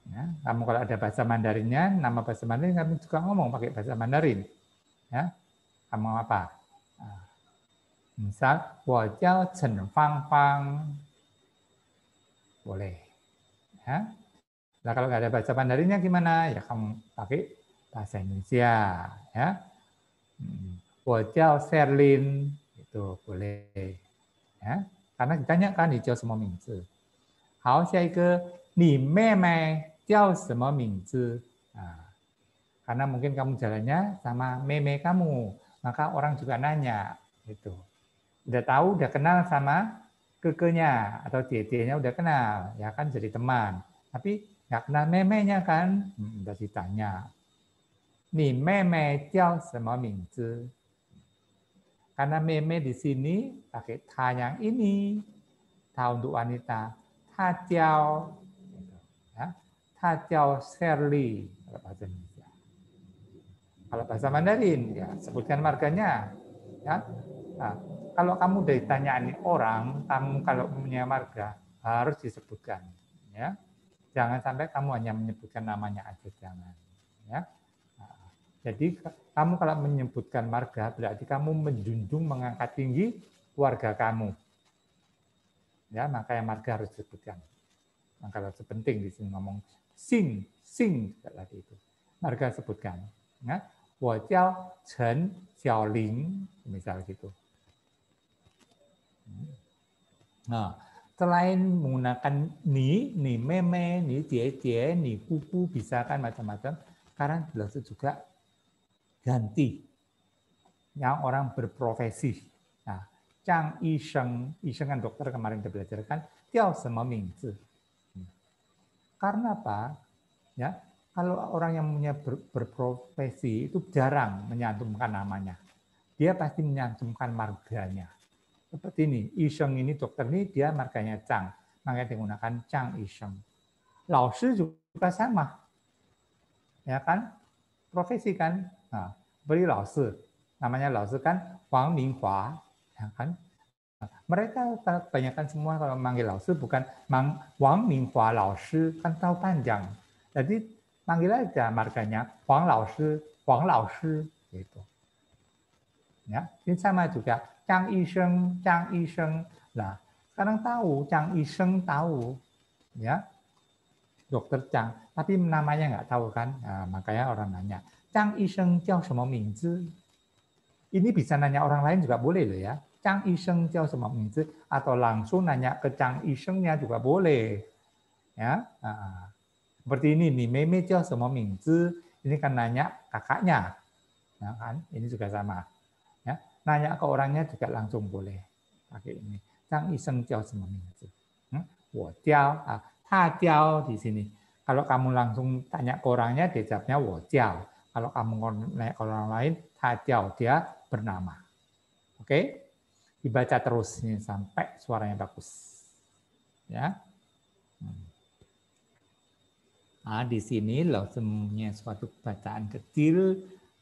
A: Ya, kamu kalau ada bahasa Mandarinnya, nama bahasa Mandarin, kamu juga ngomong pakai bahasa Mandarin. Ya, kamu apa? Ah. misal, wo jiao chen fang fang boleh. Ya. Nah kalau nggak ada bahasa Mandarinnya gimana? Ya kamu pakai bahasa Indonesia. Ya. Wojal hmm. Serlin itu boleh. Ya. Karena ditanya kan hijau semua mingzi. Hao saya ke ni meme jiao semua mingzi. Nah, karena mungkin kamu jalannya sama meme kamu, maka orang juga nanya itu. Udah tahu, udah kenal sama kekenya atau DT-nya udah kenal, ya kan jadi teman. Tapi nggak kenal memenya kan, hmm, udah ditanya. Ni meme jiao sema mingzi? Karena meme di sini pakai ta yang ini, ta untuk wanita. Ta jiao, ya. ta jiao Shirley, kalau bahasa Indonesia. Kalau bahasa Mandarin, ya sebutkan marganya. Ya. Nah, kalau kamu dari ditanyain orang, kamu kalau punya marga harus disebutkan, ya. Jangan sampai kamu hanya menyebutkan namanya aja jangan, ya. Nah, jadi kamu kalau menyebutkan marga berarti kamu menjunjung mengangkat tinggi keluarga kamu, ya. Makanya marga harus disebutkan. Nah, kalau sepenting di sini ngomong sing sing tadi itu marga sebutkan, ya. Wojal Chen Xiaoling misal gitu. Nah, selain menggunakan ni, ni meme, ni tie-tie, ni kuku bisa kan macam-macam. Sekarang berlaku juga ganti yang orang berprofesi. Nah, Chang Yisheng, Yisheng kan dokter kemarin kita belajar kan, Tiao Sema Mingzi. Hmm. Karena apa? Ya, kalau orang yang punya ber, berprofesi itu jarang menyantumkan namanya. Dia pasti menyantumkan marganya seperti ini. Isheng ini dokter ini dia markanya Chang, makanya digunakan Chang Isheng. Lao Shi juga sama. Ya kan? Profesi kan? Nah, beri Lao Shi. Namanya Lao Shi kan Wang Minghua. Ya kan? Mereka kebanyakan semua kalau manggil Lao Shi bukan Mang, Wang Minghua Lao Shi, kan tahu panjang. Jadi manggil aja markanya Wang Lao Shi, Wang Lao Shi. Gitu ya ini sama juga Chang Yisheng Chang Yisheng lah sekarang tahu Chang Yisheng tahu ya dokter Chang tapi namanya nggak tahu kan nah, makanya orang nanya Chang Yisheng Jiao semua Mingzi ini bisa nanya orang lain juga boleh loh ya Chang Yisheng Jiao semua Mingzi atau langsung nanya ke Chang Yishengnya juga boleh ya nah, seperti ini nih Meme Jiao semua Mingzi ini kan nanya kakaknya Nah, kan ini juga sama nanya ke orangnya juga langsung boleh pakai ini. Sang iseng jiao semangzi. Hmm? Wo jiao. Ah, ta jiao di sini. Kalau kamu langsung tanya ke orangnya, dia jawabnya wo jiao. Kalau kamu nanya ke orang lain, ta jiao, dia bernama. Oke? Okay? Dibaca terus ini sampai suaranya bagus. Ya. Nah, di sini loh semuanya suatu bacaan kecil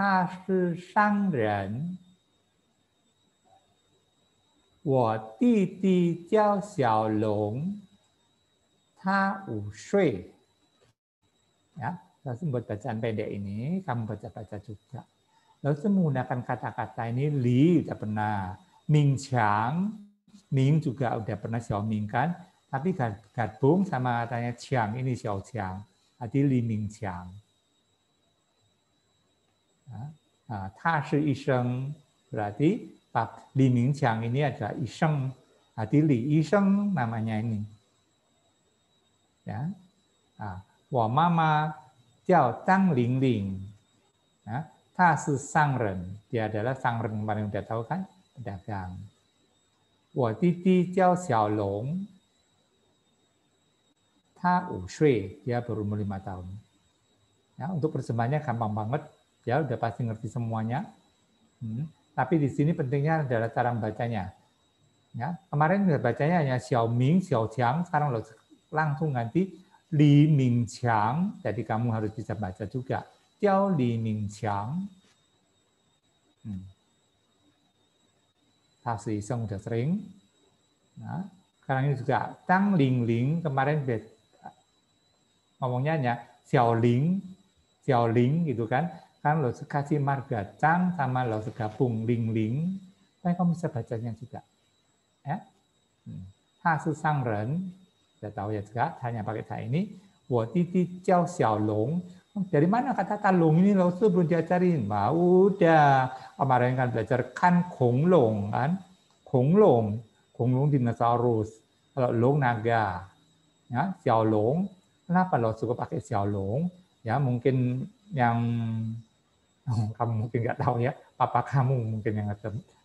A: 他是商人，我弟弟叫小龙，他五岁。Ya, lalu buat bacaan pendek ini, kamu baca-baca juga. Lalu menggunakan kata-kata ini, Li sudah pernah, Ming Chiang, Ming juga sudah pernah Xiao Ming kan, tapi gabung sama katanya Chang ini Xiao Chang jadi Li Ming Chiang. Iseng berarti Pak Li Mingqiang ini adalah iseng, hati Li iseng namanya ini. Ya, ah, wa mama Jiao Tang Ling Ling. Ya, ta si sangren, dia adalah sangren kemarin udah tahu kan, pedagang. Wa titi Jiao Xiao Long. Ta Wu Shui, dia berumur lima tahun. Ya, untuk terjemahnya gampang banget, ya udah pasti ngerti semuanya. Hmm. Tapi di sini pentingnya adalah cara membacanya. Ya, kemarin bacanya hanya Xiao Ming Xiao Xiaoqiang, sekarang langsung ganti Li Ming Mingqiang. Jadi kamu harus bisa baca juga. Xiao Li Mingqiang. Hmm. Tasi Iseng udah sering. Nah, sekarang ini juga Tang Ling Ling kemarin ngomongnya hanya Xiao Ling, Xiao Ling gitu kan. Kan lo sekasi marga cang sama lo segabung ling ling, tapi kamu bisa bacanya juga. Ya. Hmm. Ha su sang ren, saya tahu ya juga, hanya pakai ta ini. Wo titi jiao xiao long. Oh, dari mana kata talung ini lo tuh belum diajarin? Bah, udah. Kemarin kan belajar kan kong long kan. Kong long, kong long dinosaurus. Kalau long naga, ya, xiao long. Kenapa lo suka pakai xiao long? Ya mungkin yang kamu mungkin nggak tahu ya, papa kamu mungkin yang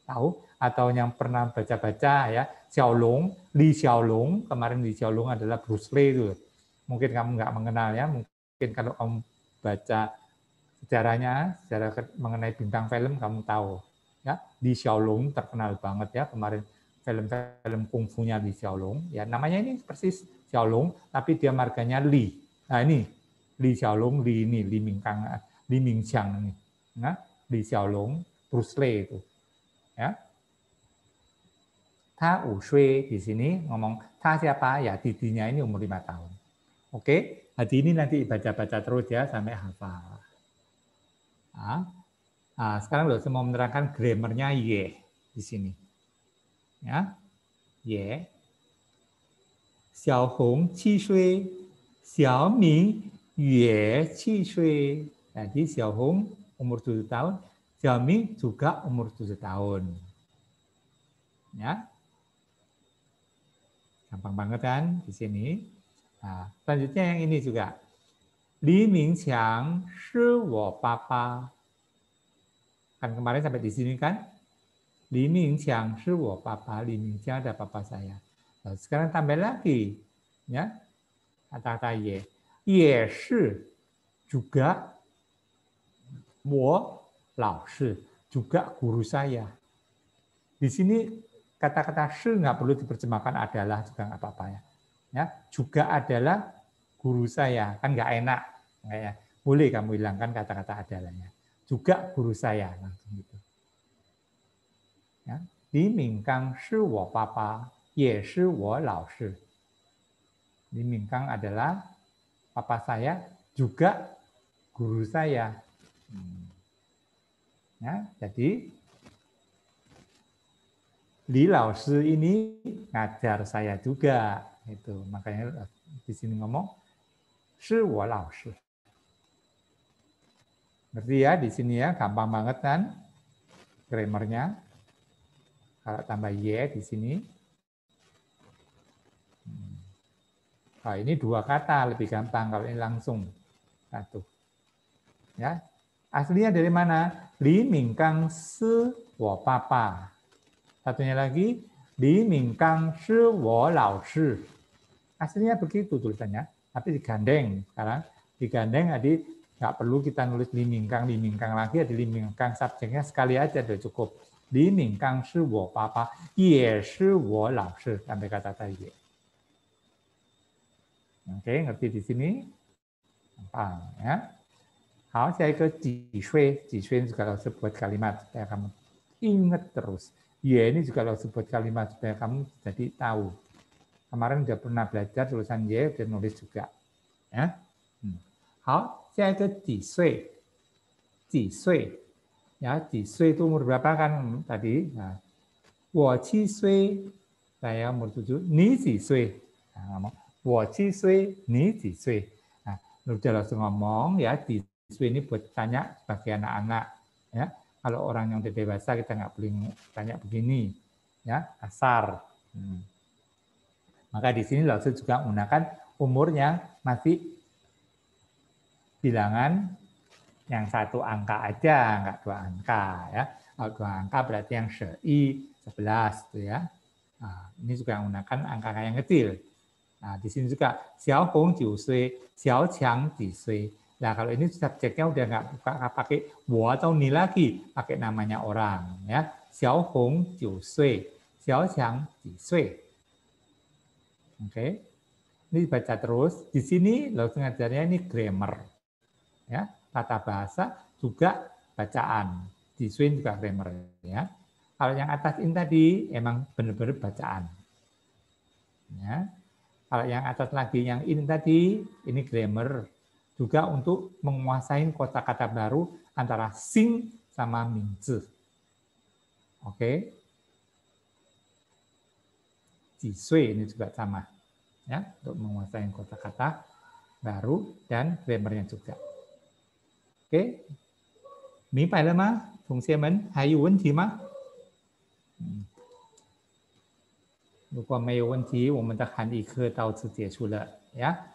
A: tahu, atau yang pernah baca-baca ya, Xiaolong, Li Xiaolong, kemarin Li Xiaolong adalah Bruce Lee itu. Mungkin kamu nggak mengenal ya, mungkin kalau kamu baca sejarahnya, sejarah mengenai bintang film kamu tahu. Ya, Li Xiaolong terkenal banget ya kemarin film-film kungfunya Li Xiaolong. Ya, namanya ini persis Xiaolong, tapi dia marganya Li. Nah ini Li Xiaolong, Li ini, Li Mingkang, Li Mingxiang ini di nah, Xiaolong, Bruce Lee itu ya Ta Wu Shui di sini ngomong Ta siapa ya didinya ini umur lima tahun oke hati ini nanti baca-baca terus ya sampai hafal nah, nah sekarang lo semua menerangkan grammarnya ye di sini ya ye Xiao Hong Qi Shui Xiao Ming Yue Qi Shui jadi Xiao Hong umur 7 tahun, Jami juga umur 7 tahun. Ya. Gampang banget kan di sini. Nah, selanjutnya yang ini juga. Li Mingqiang shi wo papa. Kan kemarin sampai di sini kan? Li Mingqiang shi wo papa. Li Mingqiang ada papa saya. Nah, sekarang tambah lagi. Ya. Kata-kata ye. Ye shi juga Wo Lao Shi, juga guru saya. Di sini kata-kata Shi nggak perlu diterjemahkan adalah juga nggak apa-apa ya. ya. Juga adalah guru saya, kan nggak enak. Nggak ya. Boleh kamu hilangkan kata-kata adalahnya. Juga guru saya. Langsung gitu. Ya. Li Mingkang Shi Wo Papa, Ye Shi Wo Lao Shi. Li Mingkang adalah papa saya, juga guru saya. Hmm. Ya, jadi Li Shi ini ngajar saya juga itu makanya eh, di sini ngomong Shi Wo Shi. Ngerti ya di sini ya gampang banget kan grammarnya. Kalau tambah ye di sini. Hmm. Nah, ini dua kata lebih gampang kalau ini langsung satu. Ya, Aslinya dari mana? Li Mingkang Si Wo Papa. Satunya lagi, Li Mingkang Si Wo Lao Shi. Aslinya begitu tulisannya, tapi digandeng. Sekarang digandeng, jadi nggak perlu kita nulis Li Mingkang, Li Mingkang lagi, jadi Li Mingkang subjeknya sekali aja udah cukup. Li Mingkang Si Wo Papa, Ye Si Wo Lao Shi, sampai kata tadi. Oke, ngerti di sini? Gampang ya. Hal saya ke jiswe, jiswe juga kalau sebuah kalimat supaya kamu ingat terus. Ya ini juga kalau sebuah kalimat supaya kamu jadi tahu. Kemarin udah pernah belajar tulisan Y, udah nulis juga. Ya. Hmm. Hal saya ke jiswe, jiswe. Ya, jiswe itu umur berapa kan tadi? Nah, Wo qi sui, saya umur tujuh. Ni ji sui, nah, ngomong. Wo qi sui, ni ji sui. Nah, udah langsung ngomong ya, di isu ini buat tanya sebagai anak-anak ya kalau orang yang tidak dewasa kita nggak boleh tanya begini ya kasar hmm. maka di sini lalu juga menggunakan umurnya masih bilangan yang satu angka aja nggak dua angka ya kalau dua angka berarti yang sei 11 tuh ya nah, ini juga menggunakan angka yang kecil nah di sini juga xiao hong jiu sui xiao qiang ji sui Nah kalau ini subjeknya udah nggak nggak pakai wo atau ni lagi, pakai namanya orang ya. Xiao Hong Jiu Sui, Xiao Xiang Ji Sui. Oke, okay. ini baca terus. Di sini lo sengajarnya ini grammar, ya tata bahasa juga bacaan. Di Sui juga grammar ya. Kalau yang atas ini tadi emang benar-benar bacaan. Ya. Kalau yang atas lagi yang ini tadi ini grammar juga untuk menguasai kosakata baru antara sing sama mingzi. Oke. Okay. Jisui ini juga sama. Ya, untuk menguasai kosakata baru dan grammarnya juga. Oke. Okay. Ming pai le ma? Tong xie men, hai yu wen ti ma? 如果没有问题，我们的韩语课到此结束了呀。Hmm.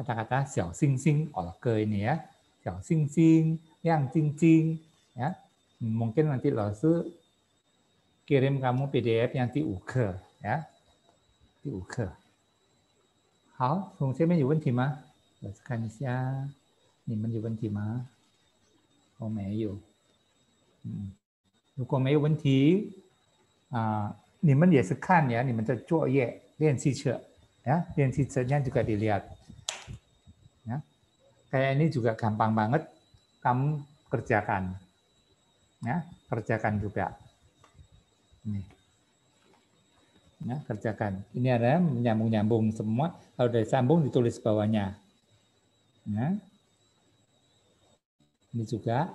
A: าจะก็ะเสี่ยวซิงซิงออกเกยเนี่ยเสี่ยวซิงซิงย่างจริงจริงนะ่ยมองเกินวันที่เราซื้อเกเรมกามุ PDF อย่างที่อู่เคอเรานี่มนาแยู่่อนนมวัที่อู่เคอ好同学们有问题吗我去看一下你们有问题吗我没有如果没有问题啊你们也是看呀你们在作业练习册呀练习册这样就可以了 kayak ini juga gampang banget kamu kerjakan. Ya, kerjakan juga. Ini. Ya, kerjakan. Ini ada menyambung-nyambung semua. Kalau udah sambung ditulis bawahnya. Ya. Ini juga.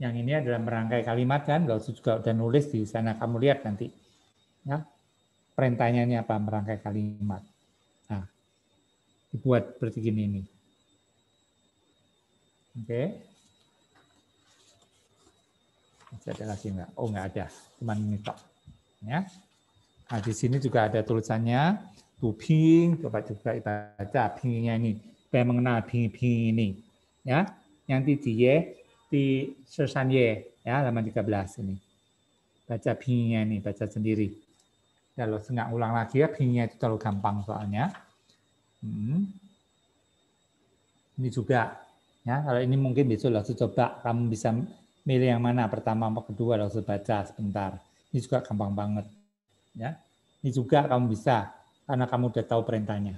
A: Yang ini adalah merangkai kalimat kan. Kalau juga udah nulis di sana kamu lihat nanti. Ya. Perintahnya ini apa merangkai kalimat. Nah, dibuat seperti gini nih. Oke. Okay. Masih ada lagi enggak? Oh, enggak ada. Cuman ini tok. Ya. Nah, di sini juga ada tulisannya Buping, coba juga kita baca pingnya ini. Supaya mengenal ping-ping ini. Ya. Yang di ye, di sesan ye, ya, halaman 13 ini. Baca pingnya ini, baca sendiri. Kalau nggak ulang lagi ya, pingnya, itu terlalu gampang soalnya. Hmm. Ini juga Ya, kalau ini mungkin besok langsung coba kamu bisa milih yang mana pertama atau kedua langsung baca sebentar. Ini juga gampang banget. Ya, ini juga kamu bisa karena kamu udah tahu perintahnya.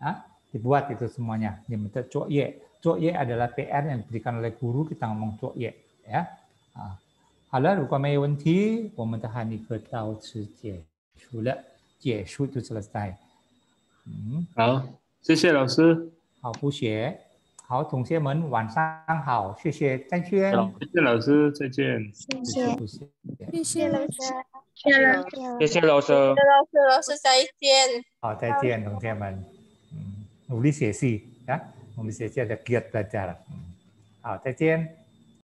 A: Ya, dibuat itu semuanya. Ini bentuk coye. ye adalah PR yang diberikan oleh guru kita ngomong ye Ya. Ah. halo tahu Nah, 好了，如果没有问题，我们的汉语课到此结束了。结束就是了，在。嗯，好，谢谢老师。好，不学。好，同学们晚上好，谢谢再见。好，谢谢老师，再见。谢谢谢谢老师，谢谢老师，谢谢老师，老师老师再见。好，再见同学们，嗯，努力学习啊，我们学习要记大家了。嗯，好，再见。